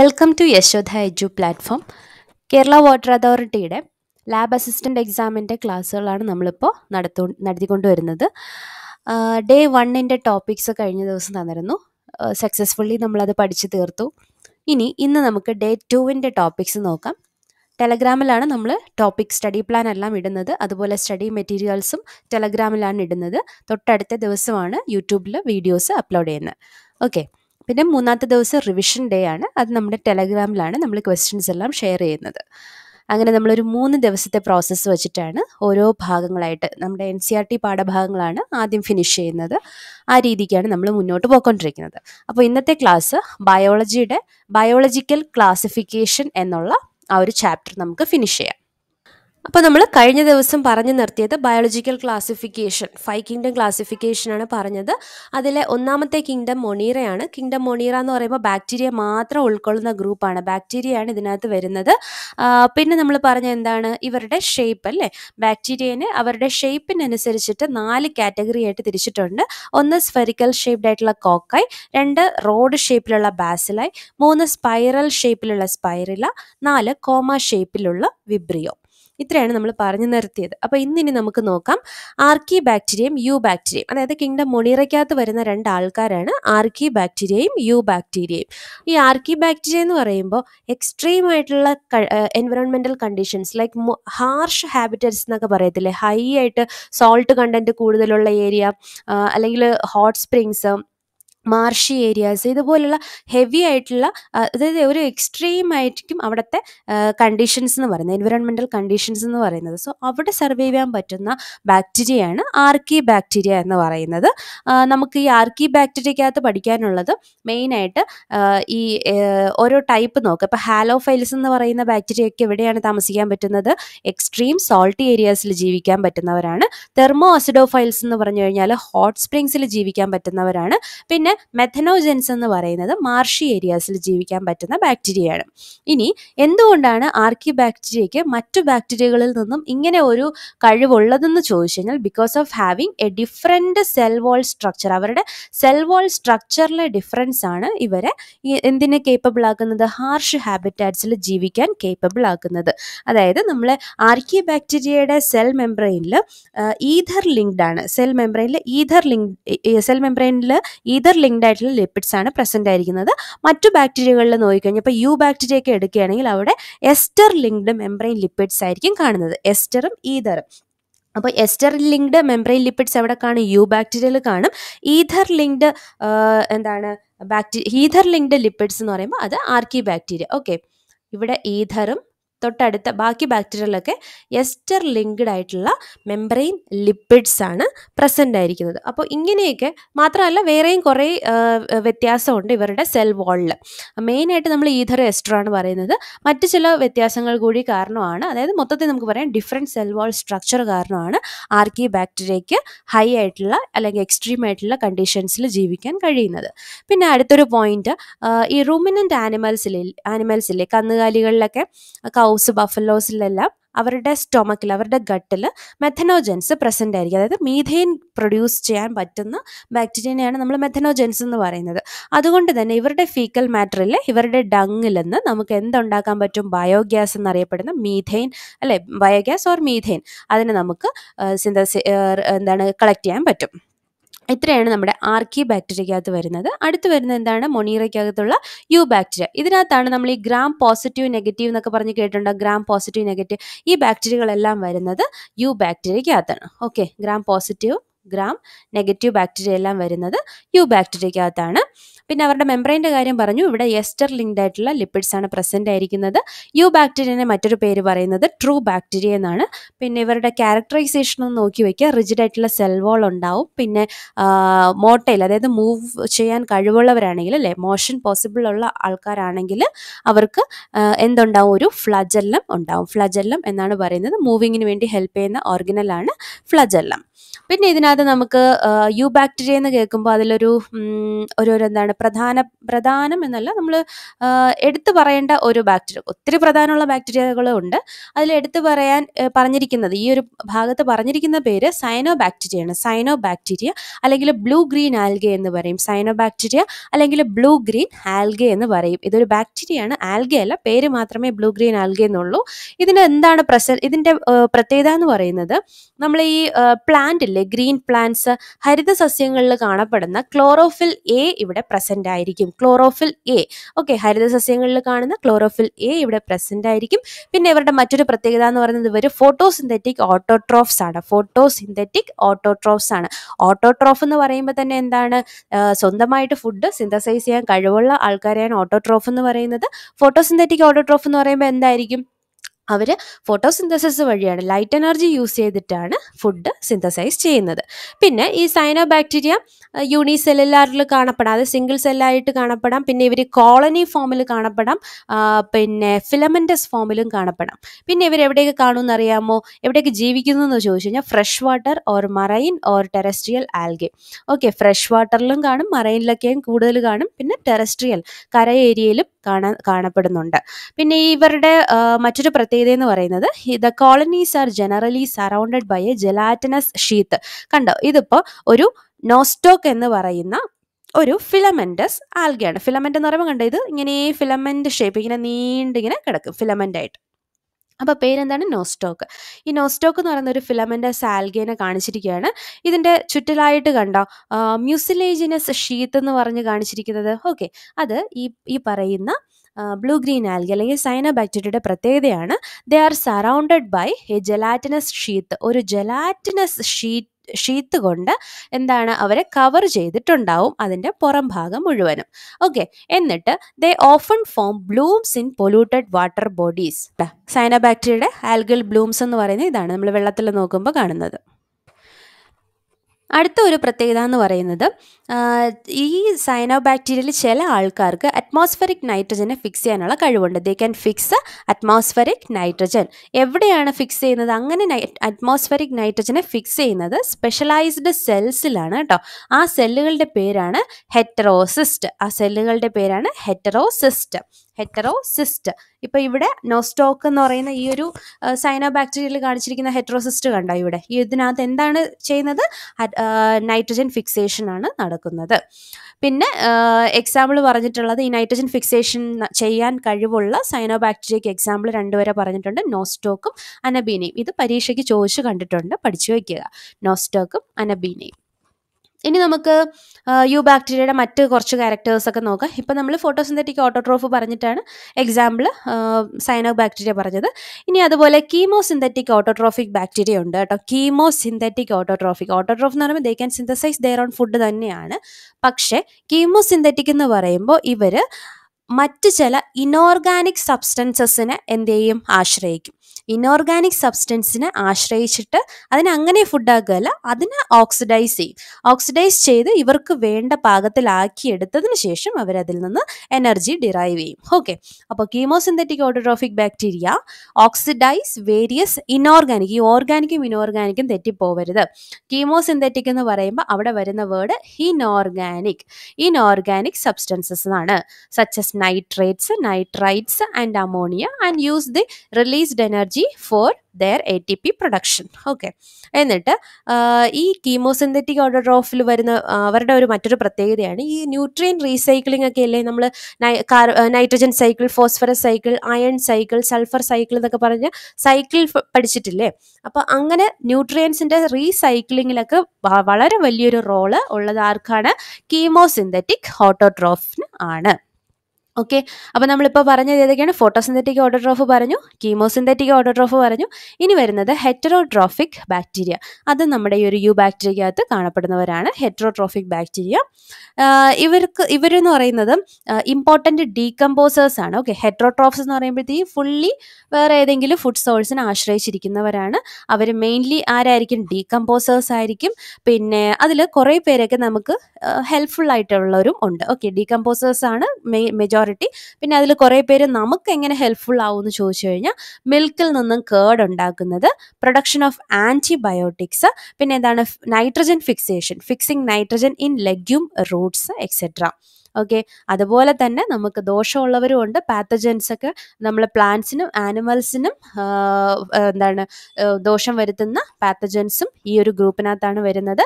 Welcome to Yashodha edu platform Kerala water അതോറിറ്റിയുടെ lab assistant എക്സാമിൻ്റെ ക്ലാസ്സുകളാണ് നമ്മളിപ്പോൾ നടത്തു നടത്തിക്കൊണ്ടുവരുന്നത് ഡേ വണ്ണിൻ്റെ ടോപ്പിക്സ് കഴിഞ്ഞ ദിവസം തന്നിരുന്നു സക്സസ്ഫുള്ളി നമ്മളത് പഠിച്ചു തീർത്തു ഇനി ഇന്ന് നമുക്ക് ഡേ ടുവിൻ്റെ ടോപ്പിക്സ് നോക്കാം ടെലഗ്രാമിലാണ് നമ്മൾ ടോപ്പിക് സ്റ്റഡി പ്ലാൻ എല്ലാം ഇടുന്നത് അതുപോലെ സ്റ്റഡി മെറ്റീരിയൽസും ടെലഗ്രാമിലാണ് ഇടുന്നത് തൊട്ടടുത്ത ദിവസമാണ് യൂട്യൂബിൽ വീഡിയോസ് അപ്ലോഡ് ചെയ്യുന്നത് ഓക്കെ പിന്നെ മൂന്നാമത്തെ ദിവസം റിവിഷൻ ഡേ ആണ് അത് നമ്മുടെ ടെലഗ്രാമിലാണ് നമ്മൾ ക്വസ്റ്റ്യൻസ് എല്ലാം ഷെയർ ചെയ്യുന്നത് അങ്ങനെ നമ്മളൊരു മൂന്ന് ദിവസത്തെ പ്രോസസ്സ് വെച്ചിട്ടാണ് ഓരോ ഭാഗങ്ങളായിട്ട് നമ്മുടെ എൻ സി ആർ ടി പാഠഭാഗങ്ങളാണ് ആദ്യം ഫിനിഷ് ചെയ്യുന്നത് ആ രീതിക്കാണ് നമ്മൾ മുന്നോട്ട് പോയിക്കൊണ്ടിരിക്കുന്നത് അപ്പോൾ ഇന്നത്തെ ക്ലാസ് ബയോളജിയുടെ ബയോളജിക്കൽ ക്ലാസിഫിക്കേഷൻ എന്നുള്ള ആ ഒരു ചാപ്റ്റർ നമുക്ക് ഫിനിഷ് ചെയ്യാം അപ്പോൾ നമ്മൾ കഴിഞ്ഞ ദിവസം പറഞ്ഞു നിർത്തിയത് ബയോളജിക്കൽ ക്ലാസിഫിക്കേഷൻ ഫൈവ് കിങ്ഡം ക്ലാസിഫിക്കേഷനാണ് പറഞ്ഞത് അതിലെ ഒന്നാമത്തെ കിങ്ഡം മൊണീറയാണ് കിങ്ഡം മൊണീറ എന്ന് പറയുമ്പോൾ ബാക്ടീരിയ മാത്രം ഉൾക്കൊള്ളുന്ന ഗ്രൂപ്പാണ് ബാക്ടീരിയയാണ് ഇതിനകത്ത് വരുന്നത് പിന്നെ നമ്മൾ പറഞ്ഞ എന്താണ് ഇവരുടെ ഷേപ്പ് അല്ലേ ബാക്ടീരിയനെ അവരുടെ ഷേപ്പിനനുസരിച്ചിട്ട് നാല് കാറ്റഗറി ആയിട്ട് തിരിച്ചിട്ടുണ്ട് ഒന്ന് സ്ഫെറിക്കൽ ഷേപ്ഡ് ആയിട്ടുള്ള കോക്കായി രണ്ട് റോഡ് ഷേപ്പിലുള്ള ബാസിലായി മൂന്ന് സ്പൈറൽ ഷേപ്പിലുള്ള സ്പൈറില നാല് കോമ ഷേപ്പിലുള്ള വിബ്രിയോ ഇത്രയാണ് നമ്മൾ പറഞ്ഞു നിർത്തിയത് അപ്പോൾ ഇന്നിനി നമുക്ക് നോക്കാം ആർക്കി ബാക്ടീരിയയും യു ബാക്ടീരിയയും അതായത് കിങ്ഡം മുണിറയ്ക്കകത്ത് വരുന്ന രണ്ട് ആൾക്കാരാണ് ആർക്കി ബാക്ടീരിയയും യു ബാക്ടീരിയയും ഈ ആർക്കി ബാക്ടീരിയ എന്ന് പറയുമ്പോൾ എക്സ്ട്രീം ആയിട്ടുള്ള environmental conditions like harsh habitats എന്നൊക്കെ പറയത്തില്ലേ ഹൈ ആയിട്ട് സോൾട്ട് കണ്ടൻറ്റ് കൂടുതലുള്ള ഏരിയ അല്ലെങ്കിൽ ഹോട്ട് സ്പ്രിങ്സ് മാർഷി ഏരിയാസ് ഇതുപോലുള്ള ഹെവി ആയിട്ടുള്ള അതായത് ഒരു എക്സ്ട്രീം ആയിരിക്കും അവിടുത്തെ കണ്ടീഷൻസ് എന്ന് പറയുന്നത് എൻവിറോൺമെൻറ്റൽ കണ്ടീഷൻസ് എന്ന് പറയുന്നത് സോ അവിടെ സർവൈവ് ചെയ്യാൻ പറ്റുന്ന ബാക്ടീരിയയാണ് ആർക്കി ബാക്ടീരിയ എന്ന് പറയുന്നത് നമുക്ക് ഈ ആർക്കി ബാക്ടീരിയക്കകത്ത് പഠിക്കാനുള്ളത് മെയിനായിട്ട് ഈ ഓരോ ടൈപ്പ് നോക്കുക ഇപ്പോൾ ഹാലോഫൈൽസ് എന്ന് പറയുന്ന ബാക്ടീരിയൊക്കെ എവിടെയാണ് താമസിക്കാൻ പറ്റുന്നത് എക്സ്ട്രീം സോൾട്ടി ഏരിയാസിൽ ജീവിക്കാൻ പറ്റുന്നവരാണ് തെർമോ അസിഡോഫൈൽസ് എന്ന് പറഞ്ഞു കഴിഞ്ഞാൽ ഹോട്ട് സ്പ്രിങ്സിൽ ജീവിക്കാൻ പറ്റുന്നവരാണ് പിന്നെ മെഥനോജൻസ് എന്ന് പറയുന്നത് മാർഷി ഏരിയാസിൽ ജീവിക്കാൻ പറ്റുന്ന ബാക്ടീരിയയാണ് ഇനി എന്തുകൊണ്ടാണ് ആർക്കി ബാക്ടീരിയയ്ക്ക് മറ്റു ബാക്ടീരിയകളിൽ നിന്നും ഇങ്ങനെ ഒരു കഴിവുള്ളതെന്ന് ചോദിച്ചു കഴിഞ്ഞാൽ because of having a different cell wall structure അവരുടെ സെൽ വോൾ സ്ട്രക്ചറിലെ ഡിഫറൻസ് ആണ് ഇവരെ എന്തിനെ കേപ്പബിൾ ആക്കുന്നത് ഹാർഷ് ഹാബിറ്റാറ്റ്സിൽ ജീവിക്കാൻ കേപ്പബിൾ ആക്കുന്നത് അതായത് നമ്മൾ ആർക്കി ബാക്ടീരിയയുടെ സെൽ മെംബ്രെയിനിൽ ഈഥർ ലിങ്ക്ഡ് ആണ് സെൽ മെംബ്രെയിനിൽ ഈഥർ ലിങ്ക് സെൽ മെംബ്രെയിനിൽ ഈഥർ ലിങ്ക്ഡ് ആയിട്ടുള്ള ലിപ്പിഡ്സ് ആണ് പ്രസൻ്റ് ആയിരിക്കുന്നത് മറ്റു ബാക്ടീരിയകളിൽ നോക്കിക്കഴിഞ്ഞാൽ ഇപ്പോൾ യു ബാക്ടീരിയ ഒക്കെ എടുക്കുകയാണെങ്കിൽ അവിടെ എസ്റ്റർ ലിങ്ക്ഡ് മെംബ്രെയിൻ ലിപ്പിഡ്സ് ആയിരിക്കും കാണുന്നത് എസ്റ്ററും ഈതറും അപ്പോൾ എസ്റ്റർ ലിങ്ക്ഡ് മെംബ്രെയിൻ ലിപ്പിഡ്സ് എവിടെ കാണും യു ബാക്ടീരിയയിൽ കാണും ഈഥർ ലിങ്ക്ഡ് എന്താണ് ബാക്ടീരിയ ഈഥർ ലിങ്ക്ഡ് ലിപ്പിഡ്സ് എന്ന് പറയുമ്പോൾ അത് ആർക്കി ബാക്ടീരിയ ഓക്കെ ഇവിടെ ഈഥറും തൊട്ടടുത്ത ബാക്കി ബാക്ടീരിയകളിലൊക്കെ എസ്റ്റർ ലിങ്ക്ഡ് ആയിട്ടുള്ള മെംബ്രെയിൻ ലിപ്പിഡ്സ് ആണ് പ്രസൻ്റ് ആയിരിക്കുന്നത് അപ്പോൾ ഇങ്ങനെയൊക്കെ മാത്രമല്ല വേറെയും കുറേ വ്യത്യാസമുണ്ട് ഇവരുടെ സെൽ വാളിൽ മെയിനായിട്ട് നമ്മൾ ഈഥർ എസ്റ്റർ ആണ് പറയുന്നത് മറ്റ് ചില വ്യത്യാസങ്ങൾ കൂടി കാരണമാണ് അതായത് മൊത്തത്തിൽ നമുക്ക് പറയാം ഡിഫറെൻറ്റ് സെൽ വാൾ സ്ട്രക്ചർ കാരണമാണ് ആർക്കി ബാക്ടീരിയയ്ക്ക് ഹൈ ആയിട്ടുള്ള അല്ലെങ്കിൽ എക്സ്ട്രീം ആയിട്ടുള്ള കണ്ടീഷൻസിൽ ജീവിക്കാൻ കഴിയുന്നത് പിന്നെ അടുത്തൊരു പോയിന്റ് ഈ റൂമിനൻ്റ് ആനിമൽസിലെ ആനിമൽസിലെ കന്നുകാലികളിലൊക്കെ കൗ കൗസ് ബഫലോസിലെല്ലാം അവരുടെ സ്റ്റൊമക്കിൽ അവരുടെ ഗട്ടിൽ മെഥനോജൻസ് പ്രസൻ്റ് ആയിരിക്കും അതായത് മീഥെയിൻ പ്രൊഡ്യൂസ് ചെയ്യാൻ പറ്റുന്ന ബാക്ടീരിയനെയാണ് നമ്മൾ മെഥനോജൻസ് എന്ന് പറയുന്നത് അതുകൊണ്ട് തന്നെ ഇവരുടെ ഫീക്കൽ മാറ്ററിൽ ഇവരുടെ ഡങ്ങിൽ നിന്ന് നമുക്ക് എന്തുണ്ടാക്കാൻ പറ്റും ബയോഗ്യാസ് എന്നറിയപ്പെടുന്ന മീഥെയിൻ അല്ലെ ബയോഗ്യാസ് ഓർ മീഥെയിൻ അതിനെ നമുക്ക് സിന്തസി എന്താണ് കളക്ട് ചെയ്യാൻ പറ്റും ഇത്രയാണ് നമ്മുടെ ആർക്കി ബാക്ടീരിയക്കകത്ത് വരുന്നത് അടുത്ത് വരുന്നത് എന്താണ് മൊണീറയ്ക്കകത്തുള്ള യു ബാക്ടീരിയ ഇതിനകത്താണ് നമ്മൾ ഈ ഗ്രാം പോസിറ്റീവ് നെഗറ്റീവ് എന്നൊക്കെ പറഞ്ഞ് കേട്ടിട്ടുണ്ടോ ഗ്രാം പോസിറ്റീവ് നെഗറ്റീവ് ഈ ബാക്ടീരിയകളെല്ലാം വരുന്നത് യു ബാക്ടീരിയക്കകത്താണ് okay gram positive gram negative bacteria എല്ലാം വരുന്നത് യു ബാക്ടീരിയക്കകത്താണ് പിന്നെ അവരുടെ മെംബ്രെയിൻ്റെ കാര്യം പറഞ്ഞു ഇവിടെ എസ്റ്റർ ലിങ്ക്ഡ് ആയിട്ടുള്ള ലിപ്പിഡ്സ് ആണ് പ്രസൻ്റ് ആയിരിക്കുന്നത് യു ബാക്ടീരിയനെ മറ്റൊരു പേര് പറയുന്നത് ട്രൂ ബാക്ടീരിയ എന്നാണ് പിന്നെ ഇവരുടെ ക്യാരക്ടറൈസേഷൻ ഒന്ന് നോക്കി വയ്ക്കുക റിജിഡ് ആയിട്ടുള്ള സെൽ ഉണ്ടാവും പിന്നെ മോട്ടയിൽ അതായത് മൂവ് ചെയ്യാൻ കഴിവുള്ളവരാണെങ്കിൽ അല്ലേ മോഷൻ പോസിബിൾ ഉള്ള ആൾക്കാരാണെങ്കിൽ അവർക്ക് എന്തുണ്ടാവും ഒരു ഫ്ലജെല്ലം ഉണ്ടാവും ഫ്ലജെല്ലം എന്നാണ് പറയുന്നത് മൂവിങ്ങിന് വേണ്ടി ഹെൽപ്പ് ചെയ്യുന്ന ഓർഗിനലാണ് ഫ്ലജെല്ലം പിന്നെ ഇതിനകത്ത് നമുക്ക് യു ബാക്ടീരിയ എന്ന് കേൾക്കുമ്പോൾ അതിലൊരു ഒരു എന്താണ് പ്രധാന പ്രധാനം എന്നല്ല നമ്മൾ എടുത്തു പറയേണ്ട ഒരു ബാക്ടീരിയ ഒത്തിരി പ്രധാനമുള്ള ബാക്ടീരിയകളും ഉണ്ട് അതിൽ എടുത്തു പറയാൻ പറഞ്ഞിരിക്കുന്നത് ഈ ഒരു ഭാഗത്ത് പറഞ്ഞിരിക്കുന്ന പേര് സൈനോ ബാക്ടീരിയയാണ് സൈനോ ബാക്ടീരിയ അല്ലെങ്കിൽ ബ്ലൂ ഗ്രീൻ ആൽഗെ എന്ന് പറയും സൈനോ ബാക്ടീരിയ അല്ലെങ്കിൽ ബ്ലൂ ഗ്രീൻ ആൽഗെ എന്ന് പറയും ഇതൊരു ബാക്ടീരിയയാണ് ആൽഗെ അല്ല പേര് മാത്രമേ ബ്ലൂ ഗ്രീൻ ആൽഗെ എന്നുള്ളൂ ഇതിന് എന്താണ് പ്രസ ഇതിൻ്റെ പ്രത്യേകത എന്ന് പറയുന്നത് നമ്മൾ ഈ പ്ലാന്റ് ഇല്ലേ ഗ്രീൻ പ്ലാന്റ്സ് ഹരിത സസ്യങ്ങളിൽ കാണപ്പെടുന്ന ക്ലോറോഫിൽ എ ഇവിടെ പ്രസന്റ് ആയിരിക്കും ക്ലോറോഫിൽ എ ഓക്കെ ഹരിത സസ്യങ്ങളിൽ കാണുന്ന ക്ലോറോഫിൽ എ ഇവിടെ പ്രസന്റ് ആയിരിക്കും പിന്നെ ഇവരുടെ മറ്റൊരു പ്രത്യേകത എന്ന് പറയുന്നത് ഇവർ ഫോട്ടോസിന്തറ്റിക് ഓട്ടോട്രോഫ്സ് ആണ് ഫോട്ടോസിന്തറ്റിക് ഓട്ടോട്രോഫ്സ് ആണ് ഓട്ടോട്രോഫ് എന്ന് പറയുമ്പോൾ തന്നെ എന്താണ് സ്വന്തമായിട്ട് ഫുഡ് സിന്തസൈസ് ചെയ്യാൻ കഴിവുള്ള ആൾക്കാരെയാണ് ഓട്ടോട്രോഫ് എന്ന് പറയുന്നത് ഫോട്ടോസിന്തറ്റിക് ഓട്ടോട്രോഫ് എന്ന് പറയുമ്പോൾ എന്തായിരിക്കും അവർ ഫോട്ടോസിന്തസിസ് വഴിയാണ് ലൈറ്റ് എനർജി യൂസ് ചെയ്തിട്ടാണ് ഫുഡ് സിന്തസൈസ് ചെയ്യുന്നത് പിന്നെ ഈ സൈനോ ബാക്ടീരിയ യൂണിസെല്ലുലാറിൽ കാണപ്പെടാം അത് സിംഗിൾ സെല്ലായിട്ട് കാണപ്പെടാം പിന്നെ ഇവർ കോളനി ഫോമിൽ കാണപ്പെടാം പിന്നെ ഫിലമെൻറ്റസ് ഫോമിലും കാണപ്പെടാം പിന്നെ ഇവർ എവിടെയൊക്കെ കാണുമെന്ന് അറിയാമോ എവിടെയൊക്കെ ജീവിക്കുന്നു എന്ന് ചോദിച്ചു കഴിഞ്ഞാൽ fresh water or marine or terrestrial algae okay fresh വാട്ടറിലും കാണും മറൈനിലൊക്കെയും കൂടുതൽ കാണും പിന്നെ ടെറസ്ട്രിയൽ കര ഏരിയയിലും കാണാൻ കാണപ്പെടുന്നുണ്ട് പിന്നെ ഇവരുടെ മറ്റൊരു പ്രത്യേക പ്രത്യേകതയെന്ന് പറയുന്നത് the colonies are generally surrounded by a gelatinous sheath കണ്ടോ ഇതിപ്പോൾ ഒരു നോസ്റ്റോക്ക് എന്ന് പറയുന്ന ഒരു ഫിലമെൻറ്റസ് ആൽഗയാണ് ഫിലമെൻ്റ് എന്ന് പറയുമ്പോൾ കണ്ടോ ഇത് ഇങ്ങനെ ഫിലമെൻ്റ് ഷേപ്പ് ഇങ്ങനെ നീണ്ടിങ്ങനെ കിടക്കും ഫിലമെന്റ് ആയിട്ട് അപ്പോൾ പേരെന്താണ് നോസ്റ്റോക്ക് ഈ നോസ്റ്റോക്ക് എന്ന് പറയുന്ന ഒരു ഫിലമെൻ്റസ് ആൽഗേനെ കാണിച്ചിരിക്കുകയാണ് ഇതിൻ്റെ ചുറ്റിലായിട്ട് കണ്ടോ മ്യൂസിലേജിനസ് ഷീത്ത് എന്ന് പറഞ്ഞ് കാണിച്ചിരിക്കുന്നത് ഓക്കെ അത് ഈ ഈ പറയുന്ന ബ്ലൂ ഗ്രീൻ ആൽഗി അല്ലെങ്കിൽ സൈനോബാക്ടീരിയയുടെ പ്രത്യേകതയാണ് they are surrounded by a gelatinous sheath ഒരു ജലാറ്റിനസ് ഷീറ്റ് ഷീത്ത് കൊണ്ട് എന്താണ് അവരെ കവർ ചെയ്തിട്ടുണ്ടാവും അതിൻ്റെ പുറം ഭാഗം മുഴുവനും ഓക്കെ എന്നിട്ട് they often form blooms in polluted water bodies സൈനോബാക്ടീരിയയുടെ ആൽഗൽ ബ്ലൂംസ് എന്ന് പറയുന്നത് ഇതാണ് നമ്മൾ വെള്ളത്തിൽ നോക്കുമ്പോൾ കാണുന്നത് അടുത്ത ഒരു പ്രത്യേകത എന്ന് പറയുന്നത് ഈ ബാക്ടീരിയയിൽ ചില ആൾക്കാർക്ക് അറ്റ്മോസ്ഫെറിക് നൈട്രജനെ ഫിക്സ് ചെയ്യാനുള്ള കഴിവുണ്ട് they can fix atmospheric nitrogen എവിടെയാണ് ഫിക്സ് ചെയ്യുന്നത് അങ്ങനെ അറ്റ്മോസ്ഫെറിക് നൈട്രജനെ ഫിക്സ് ചെയ്യുന്നത് സ്പെഷ്യലൈസ്ഡ് സെൽസിലാണ് കേട്ടോ ആ സെല്ലുകളുടെ പേരാണ് ഹെറ്ററോസിസ്റ്റ് ആ സെല്ലുകളുടെ പേരാണ് ഹെറ്ററോസിസ്റ്റ് സിസ്റ്റ് ഇപ്പൊ ഇവിടെ നോസ്റ്റോക്ക് എന്ന് പറയുന്ന ഈ ഒരു സൈനോ ബാക്ടീരിയയിൽ കാണിച്ചിരിക്കുന്ന ഹെറ്ററോസിസ്റ്റ് കണ്ടോ ഇവിടെ ഇതിനകത്ത് എന്താണ് ചെയ്യുന്നത് നൈട്രജൻ ഫിക്സേഷൻ ആണ് നടക്കുന്നത് പിന്നെ എക്സാമ്പിൾ പറഞ്ഞിട്ടുള്ളത് ഈ നൈട്രജൻ ഫിക്സേഷൻ ചെയ്യാൻ കഴിവുള്ള സൈനോ ബാക്ടീരിയക്ക് എക്സാമ്പിൾ രണ്ടുപേരെ പറഞ്ഞിട്ടുണ്ട് നോസ്റ്റോക്കും അനബീനയും ഇത് പരീക്ഷയ്ക്ക് ചോദിച്ചു കണ്ടിട്ടുണ്ട് പഠിച്ചു വയ്ക്കുക നോസ്റ്റോക്കും അനബീനയും ഇനി നമുക്ക് യു ബാക്ടീരിയയുടെ മറ്റ് കുറച്ച് ക്യാരക്ടേഴ്സൊക്കെ നോക്കാം ഇപ്പം നമ്മൾ ഫോട്ടോസിന്തറ്റിക് ഓട്ടോട്രോഫ് പറഞ്ഞിട്ടാണ് എക്സാമ്പിൾ സൈനോ ബാക്ടീരിയ പറഞ്ഞത് ഇനി അതുപോലെ സിന്തറ്റിക് ഓട്ടോട്രോഫിക് ബാക്ടീരിയ ഉണ്ട് കേട്ടോ സിന്തറ്റിക് ഓട്ടോട്രോഫിക് ഓട്ടോട്രോഫ് എന്ന് പറയുമ്പോൾ they can synthesize their own food തന്നെയാണ് പക്ഷേ സിന്തറ്റിക് എന്ന് പറയുമ്പോൾ ഇവർ മറ്റ് ചില ഇനോർഗാനിക് സബ്സ്റ്റൻസസിനെ എന്തേയും ചെയ്യും ആശ്രയിക്കും ഇനോർഗാനിക് സബ്സ്റ്റൻസിനെ ആശ്രയിച്ചിട്ട് അതിനെ അങ്ങനെ ഫുഡാക്കുകയല്ല അതിനെ ഓക്സിഡൈസ് ചെയ്യും ഓക്സിഡൈസ് ചെയ്ത് ഇവർക്ക് വേണ്ട പാകത്തിലാക്കിയെടുത്തതിന് ശേഷം അവരതിൽ നിന്ന് എനർജി ഡിറൈവ് ചെയ്യും ഓക്കെ അപ്പോൾ chemosynthetic autotrophic bacteria oxidize various inorganic ഈ ഓർഗാനിക്കും ഇനോർഗാനിക്കും തെറ്റിപ്പോവരുത് കീമോസിന്തറ്റിക് എന്ന് പറയുമ്പോൾ അവിടെ വരുന്ന വേർഡ് ഇനോർഗാനിക് ഇനോർഗാനിക് സബ്സ്റ്റൻസസ് എന്നാണ് such as nitrates nitrites and ammonia and use the released energy energy for their A T P production okay എന്നിട്ട് ഈ കീമോസിന്തറ്റിക് ഓർഡർഡ്രോഫിൽ വരുന്ന അവരുടെ ഒരു മറ്റൊരു പ്രത്യേകതയാണ് ഈ ന്യൂട്രിയൻ റീസൈക്ലിംഗ് ഒക്കെ അല്ലേ നമ്മൾ nitrogen cycle phosphorus cycle iron cycle sulphur cycle എന്നൊക്കെ പറഞ്ഞ് സൈക്കിൾ പഠിച്ചിട്ടില്ലേ അപ്പോൾ അങ്ങനെ ന്യൂട്രിയൻസിൻ്റെ റീസൈക്ലിങ്ങിലൊക്കെ വളരെ വലിയൊരു റോള് ഉള്ളത് ആർക്കാണ് കീമോസിന്തറ്റിക് ഓട്ടോട്രോഫിന് ആണ് ഓക്കെ അപ്പോൾ നമ്മളിപ്പോൾ പറഞ്ഞത് ഏതൊക്കെയാണ് ഫോട്ടോസിന്തറ്റിക് ഓട്ടോട്രോഫ് പറഞ്ഞു കീമോസിന്തറ്റിക് ഓട്ടോട്രോഫ് പറഞ്ഞു ഇനി വരുന്നത് ഹെറ്ററോട്രോഫിക് ബാക്ടീരിയ അത് നമ്മുടെ ഈ ഒരു യു ബാക്ടീരിയക്കകത്ത് കാണപ്പെടുന്നവരാണ് ഹെറ്ററോട്രോഫിക് ബാക്ടീരിയ ഇവർക്ക് ഇവരെന്ന് പറയുന്നത് ഇമ്പോർട്ടൻറ്റ് ഡീകമ്പോസേഴ്സ് ആണ് ഓക്കെ ഹെറ്ററോട്രോഫ്സ് എന്ന് പറയുമ്പോഴത്തേക്കും ഫുള്ളി വേറെ ഏതെങ്കിലും ഫുഡ് സോഴ്സിനെ ആശ്രയിച്ചിരിക്കുന്നവരാണ് അവർ മെയിൻലി ആരായിരിക്കും ഡീകമ്പോസേഴ്സ് ആയിരിക്കും പിന്നെ അതിൽ കുറേ പേരൊക്കെ നമുക്ക് ഹെൽപ്ഫുൾ ആയിട്ടുള്ളവരും ഉണ്ട് ഓക്കെ ഡീകമ്പോസേഴ്സ് ആണ് മെജോറിറ്റി പിന്നെ അതിൽ കുറേ പേര് നമുക്ക് എങ്ങനെ ഹെൽപ്ഫുൾ ആവും എന്ന് ചോദിച്ചു കഴിഞ്ഞാൽ മിൽക്കിൽ നിന്നും കേർഡ് ഉണ്ടാക്കുന്നത് പ്രൊഡക്ഷൻ ഓഫ് ആൻറ്റിബയോട്ടിക്സ് പിന്നെ എന്താണ് nitrogen fixation fixing nitrogen in legume roots etcetera okay അതുപോലെ തന്നെ നമുക്ക് ദോഷമുള്ളവരും ഉണ്ട് പാത്തജൻസൊക്കെ ഒക്കെ നമ്മളെ പ്ലാന്റ്സിനും ആനിമൽസിനും എന്താണ് ദോഷം വരുത്തുന്ന പാത്തജൻസും ഈ ഒരു ഗ്രൂപ്പിനകത്താണ് വരുന്നത്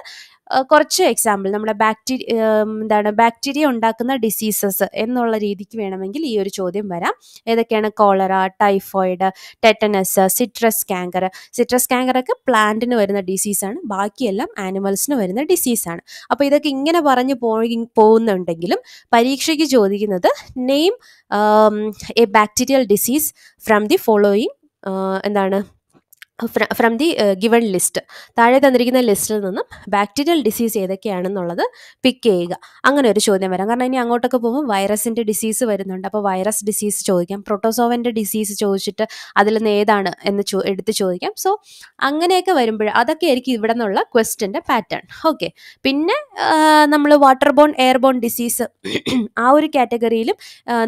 കുറച്ച് എക്സാമ്പിൾ നമ്മുടെ ബാക്ടീരിയ എന്താണ് ബാക്ടീരിയ ഉണ്ടാക്കുന്ന ഡിസീസസ് എന്നുള്ള രീതിക്ക് വേണമെങ്കിൽ ഈ ഒരു ചോദ്യം വരാം ഏതൊക്കെയാണ് cholera typhoid tetanus citrus canker citrus canker ഒക്കെ പ്ലാന്റിന് വരുന്ന ഡിസീസാണ് ബാക്കിയെല്ലാം ആനിമൽസിന് വരുന്ന ഡിസീസാണ് അപ്പോൾ ഇതൊക്കെ ഇങ്ങനെ പറഞ്ഞു പോയി പോകുന്നുണ്ടെങ്കിലും പരീക്ഷയ്ക്ക് ചോദിക്കുന്നത് name a bacterial disease from the following എന്താണ് ഫ്രം ദി ഗിവൺ ലിസ്റ്റ് താഴെ തന്നിരിക്കുന്ന ലിസ്റ്റിൽ നിന്നും ബാക്ടീരിയൽ ഡിസീസ് ഏതൊക്കെയാണെന്നുള്ളത് പിക്ക് ചെയ്യുക അങ്ങനെ ഒരു ചോദ്യം വരാം കാരണം ഇനി അങ്ങോട്ടൊക്കെ പോകുമ്പോൾ വൈറസിൻ്റെ ഡിസീസ് വരുന്നുണ്ട് അപ്പോൾ വൈറസ് ഡിസീസ് ചോദിക്കാം പ്രൊട്ടോസോവൻ്റെ ഡിസീസ് ചോദിച്ചിട്ട് അതിൽ നിന്ന് ഏതാണ് എന്ന് ചോ എടുത്ത് ചോദിക്കാം സോ അങ്ങനെയൊക്കെ വരുമ്പോൾ അതൊക്കെ ആയിരിക്കും ഇവിടെ നിന്നുള്ള ക്വസ്റ്റിൻ്റെ പാറ്റേൺ ഓക്കെ പിന്നെ നമ്മൾ water borne air borne disease ആ ഒരു കാറ്റഗറിയിലും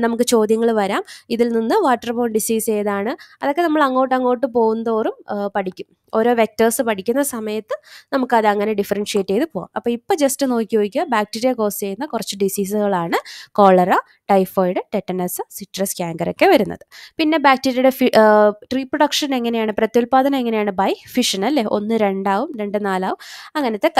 നമുക്ക് ചോദ്യങ്ങൾ വരാം ഇതിൽ നിന്ന് വാട്ടർ ബോൺ ഡിസീസ് ഏതാണ് അതൊക്കെ നമ്മൾ അങ്ങോട്ട് അങ്ങോട്ട് പോകുന്നതോറും പഠിക്കും ഓരോ വെക്റ്റേഴ്സ് പഠിക്കുന്ന സമയത്ത് നമുക്കത് അങ്ങനെ ഡിഫറൻഷിയേറ്റ് ചെയ്ത് പോകാം അപ്പോൾ ഇപ്പോൾ ജസ്റ്റ് നോക്കി നോക്കിയാൽ ബാക്ടീരിയ കോസ് ചെയ്യുന്ന കുറച്ച് ഡിസീസുകളാണ് കോളറ ടൈഫോയിഡ് ടെറ്റനസ് സിട്രസ് ക്യാങ്കറൊക്കെ ഒക്കെ വരുന്നത് പിന്നെ ബാക്ടീരിയയുടെ റീപ്രൊഡക്ഷൻ എങ്ങനെയാണ് പ്രത്യുൽപാദനം എങ്ങനെയാണ് ബൈ ഫിഷൻ അല്ലേ ഒന്ന് രണ്ടാവും രണ്ട് നാലാവും അങ്ങനത്തെ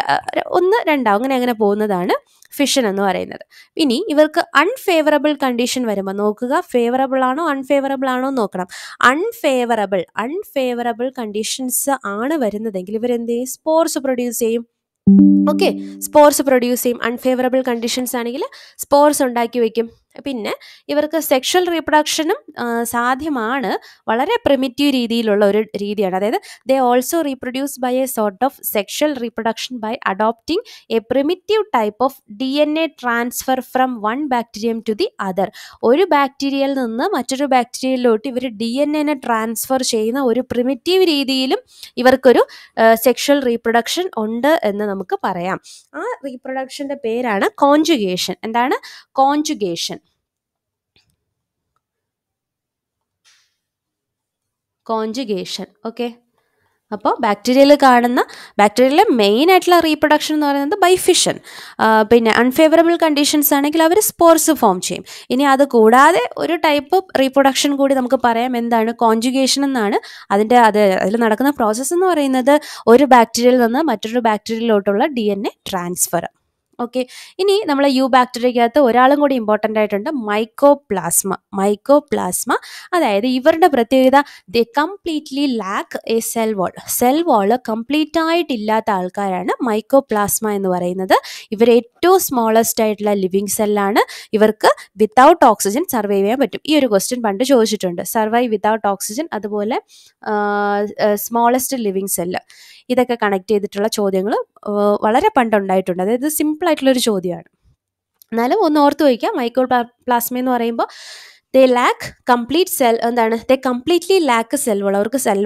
ഒന്ന് രണ്ടാവും അങ്ങനെ അങ്ങനെ പോകുന്നതാണ് ഫിഷൻ എന്ന് പറയുന്നത് ഇനി ഇവർക്ക് അൺഫേവറബിൾ കണ്ടീഷൻ വരുമ്പോൾ നോക്കുക ഫേവറബിൾ ആണോ അൺഫേവറബിൾ ആണോ നോക്കണം അൺഫേവറബിൾ അൺഫേവറബിൾ കണ്ടീഷൻസ് ആണ് വരുന്നതെങ്കിൽ ഇവർ എന്ത് ചെയ്യും സ്പോർട്സ് പ്രൊഡ്യൂസ് ചെയ്യും ഓക്കെ സ്പോർട്സ് പ്രൊഡ്യൂസ് ചെയ്യും അൺഫേവറബിൾ കണ്ടീഷൻസ് ആണെങ്കിൽ സ്പോർട്സ് ഉണ്ടാക്കി വയ്ക്കും പിന്നെ ഇവർക്ക് സെക്ഷൽ റീപ്രൊഡക്ഷനും സാധ്യമാണ് വളരെ പ്രിമിറ്റീവ് രീതിയിലുള്ള ഒരു രീതിയാണ് അതായത് they also reproduce by a sort of sexual reproduction by adopting a primitive type of D N A transfer from one bacterium to the other ഒരു ബാക്ടീരിയയിൽ നിന്ന് മറ്റൊരു ബാക്ടീരിയയിലോട്ട് ഇവർ ഡി എൻ എനെ ട്രാൻസ്ഫർ ചെയ്യുന്ന ഒരു പ്രിമിറ്റീവ് രീതിയിലും ഇവർക്കൊരു സെക്ഷൽ റീപ്രൊഡക്ഷൻ ഉണ്ട് എന്ന് നമുക്ക് പറയാം ആ റീപ്രൊഡക്ഷൻ്റെ പേരാണ് കോൺജുഗേഷൻ എന്താണ് കോൺജുഗേഷൻ കോഞ്ചുഗേഷൻ ഓക്കെ അപ്പോൾ ബാക്ടീരിയയിൽ കാണുന്ന ബാക്ടീരിയയിലെ മെയിൻ ആയിട്ടുള്ള റീപ്രൊഡക്ഷൻ എന്ന് പറയുന്നത് ബൈ ഫിഷൻ പിന്നെ അൺഫേവറബിൾ കണ്ടീഷൻസ് ആണെങ്കിൽ അവർ സ്പോർസ് ഫോം ചെയ്യും ഇനി അത് കൂടാതെ ഒരു ടൈപ്പ് റീപ്രൊഡക്ഷൻ കൂടി നമുക്ക് പറയാം എന്താണ് കോൺജുഗേഷൻ എന്നാണ് അതിൻ്റെ അത് അതിൽ നടക്കുന്ന പ്രോസസ്സ് എന്ന് പറയുന്നത് ഒരു ബാക്ടീരിയയിൽ നിന്ന് മറ്റൊരു ബാക്ടീരിയയിലോട്ടുള്ള D N A transfer okay ഇനി നമ്മളെ യു ബാക്ടീരിയക്കകത്ത് ഒരാളും കൂടി ഇമ്പോർട്ടൻ്റ് ആയിട്ടുണ്ട് മൈക്കോ പ്ലാസ്മ മൈക്കോ പ്ലാസ്മ അതായത് ഇവരുടെ പ്രത്യേകത they completely lack a cell wall cell wall complete ആയിട്ടില്ലാത്ത ആൾക്കാരാണ് മൈക്കോ പ്ലാസ്മ എന്ന് പറയുന്നത് ഇവർ ഏറ്റവും സ്മോളസ്റ്റ് ആയിട്ടുള്ള ലിവിങ് സെല്ലാണ് ഇവർക്ക് വിത്തൗട്ട് ഓക്സിജൻ സർവൈവ് ചെയ്യാൻ പറ്റും ഈ ഒരു ക്വസ്റ്റ്യൻ പണ്ട് ചോദിച്ചിട്ടുണ്ട് സർവൈവ് വിത്തൗട്ട് ഓക്സിജൻ അതുപോലെ സ്മോളസ്റ്റ് ലിവിങ് സെല്ല് ഇതൊക്കെ കണക്ട് ചെയ്തിട്ടുള്ള ചോദ്യങ്ങൾ വളരെ പണ്ടുണ്ടായിട്ടുണ്ട് അതായത് സിമ്പിൾ ഒരു ചോദ്യമാണ് എന്നാലും ഒന്ന് ഓർത്ത് വയ്ക്കുക മൈക്രോ പ്ലാസ്മ എന്ന് പറയുമ്പോൾ ദേ ലാക്ക് കംപ്ലീറ്റ് സെൽ എന്താണ് ദേ കംപ്ലീറ്റ്ലി ലാക്ക് സെൽ അവർക്ക് സെൽ